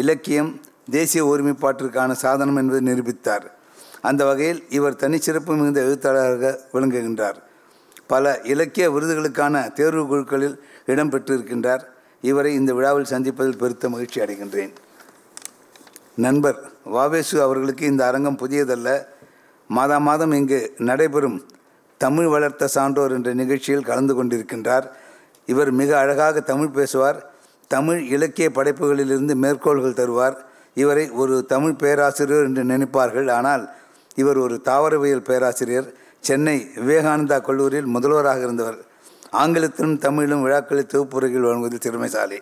இலக்கியம் தேசிய ஒருமைப்பாட்டிற்கான சாதனம் என்பதை நிரூபித்தார் அந்த வகையில் இவர் தனிச்சிறப்பு மிகுந்த எழுத்தாளராக விளங்குகின்றார் பல இலக்கிய விருதுகளுக்கான தேர்வு குழுக்களில் இடம்பெற்றிருக்கின்றார் இவரை இந்த விழாவில் சந்திப்பதில் பெருத்த மகிழ்ச்சி அடைகின்றேன் நண்பர் வாவேசு அவர்களுக்கு இந்த அரங்கம் புதியதல்ல மாதா மாதம் இங்கு நடைபெறும் தமிழ் வளர்த்த சான்றோர் என்ற நிகழ்ச்சியில் கலந்து கொண்டிருக்கின்றார் இவர் மிக அழகாக தமிழ் பேசுவார் தமிழ் இலக்கிய படைப்புகளிலிருந்து மேற்கோள்கள் தருவார் இவரை ஒரு தமிழ் பேராசிரியர் என்று நினைப்பார்கள் ஆனால் இவர் ஒரு தாவரவியல் பேராசிரியர் சென்னை விவேகானந்தா கல்லூரியில் முதல்வராக இருந்தவர் ஆங்கிலத்திலும் தமிழிலும் விழாக்களை தொகுப்புரைகள் வழங்குவதில் திறமைசாலி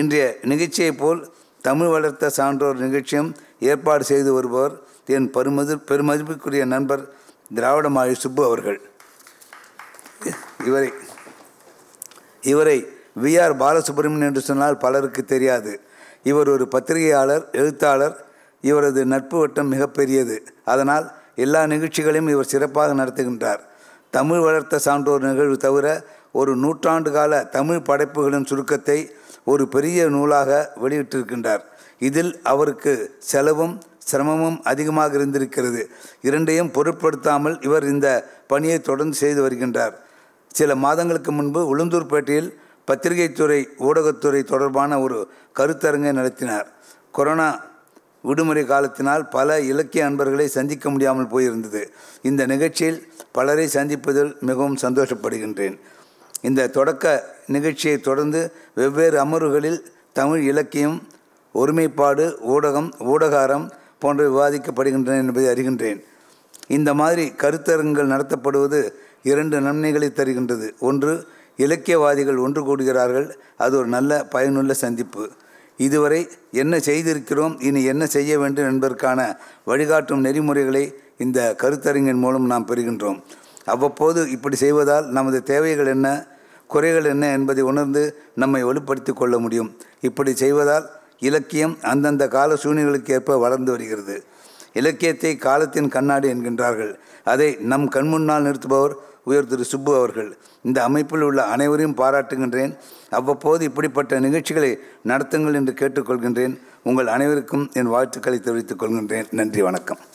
இன்றைய நிகழ்ச்சியைப் போல் தமிழ் வளர்த்த சான்றோர் நிகழ்ச்சியும் ஏற்பாடு செய்து வருபவர் என் பெருமது பெருமதிப்புக்குரிய நண்பர் திராவிட மாழி சுப்பு அவர்கள் இவரை இவரை வி ஆர் பாலசுப்ரமணியன் என்று சொன்னால் பலருக்கு தெரியாது இவர் ஒரு பத்திரிகையாளர் எழுத்தாளர் இவரது நட்பு வட்டம் மிகப்பெரியது அதனால் எல்லா நிகழ்ச்சிகளையும் இவர் சிறப்பாக நடத்துகின்றார் தமிழ் வளர்த்த சான்றோர் நிகழ்வு தவிர ஒரு நூற்றாண்டு கால தமிழ் படைப்புகளின் சுருக்கத்தை ஒரு பெரிய நூலாக வெளியிட்டிருக்கின்றார் இதில் அவருக்கு செலவும் சிரமமும் அதிகமாக இருந்திருக்கிறது இரண்டையும் பொருட்படுத்தாமல் இவர் இந்த பணியை தொடர்ந்து செய்து வருகின்றார் சில மாதங்களுக்கு முன்பு உளுந்தூர்பேட்டையில் பத்திரிகைத்துறை ஊடகத்துறை தொடர்பான ஒரு கருத்தரங்கை நடத்தினார் கொரோனா விடுமுறை காலத்தினால் பல இலக்கிய அன்பர்களை சந்திக்க முடியாமல் போயிருந்தது இந்த நிகழ்ச்சியில் பலரை சந்திப்பதில் மிகவும் சந்தோஷப்படுகின்றேன் இந்த தொடக்க நிகழ்ச்சியை தொடர்ந்து வெவ்வேறு அமர்வுகளில் தமிழ் இலக்கியம் ஒருமைப்பாடு ஊடகம் ஊடகாரம் போன்ற விவாதிக்கப்படுகின்றன என்பதை அறிகின்றேன் இந்த மாதிரி கருத்தரங்குகள் நடத்தப்படுவது இரண்டு நன்மைகளை தருகின்றது ஒன்று இலக்கியவாதிகள் ஒன்று கூடுகிறார்கள் அது ஒரு நல்ல பயனுள்ள சந்திப்பு இதுவரை என்ன செய்திருக்கிறோம் இனி என்ன செய்ய வேண்டும் என்பதற்கான வழிகாட்டும் நெறிமுறைகளை இந்த கருத்தரங்கின் மூலம் நாம் பெறுகின்றோம் அவ்வப்போது இப்படி செய்வதால் நமது தேவைகள் என்ன குறைகள் என்ன என்பதை உணர்ந்து நம்மை வலுப்படுத்தி கொள்ள முடியும் இப்படி செய்வதால் இலக்கியம் அந்தந்த கால சூழ்நிலைகளுக்கு ஏற்ப வளர்ந்து வருகிறது இலக்கியத்தை காலத்தின் கண்ணாடி என்கின்றார்கள் அதை நம் கண்முன்னால் நிறுத்துபவர் உயர் திரு சுப்பு அவர்கள் இந்த அமைப்பில் உள்ள அனைவரையும் பாராட்டுகின்றேன் அவ்வப்போது இப்படிப்பட்ட நிகழ்ச்சிகளை நடத்துங்கள் என்று கேட்டுக்கொள்கின்றேன் உங்கள் அனைவருக்கும் என் வாழ்த்துக்களை தெரிவித்துக் கொள்கின்றேன் நன்றி வணக்கம்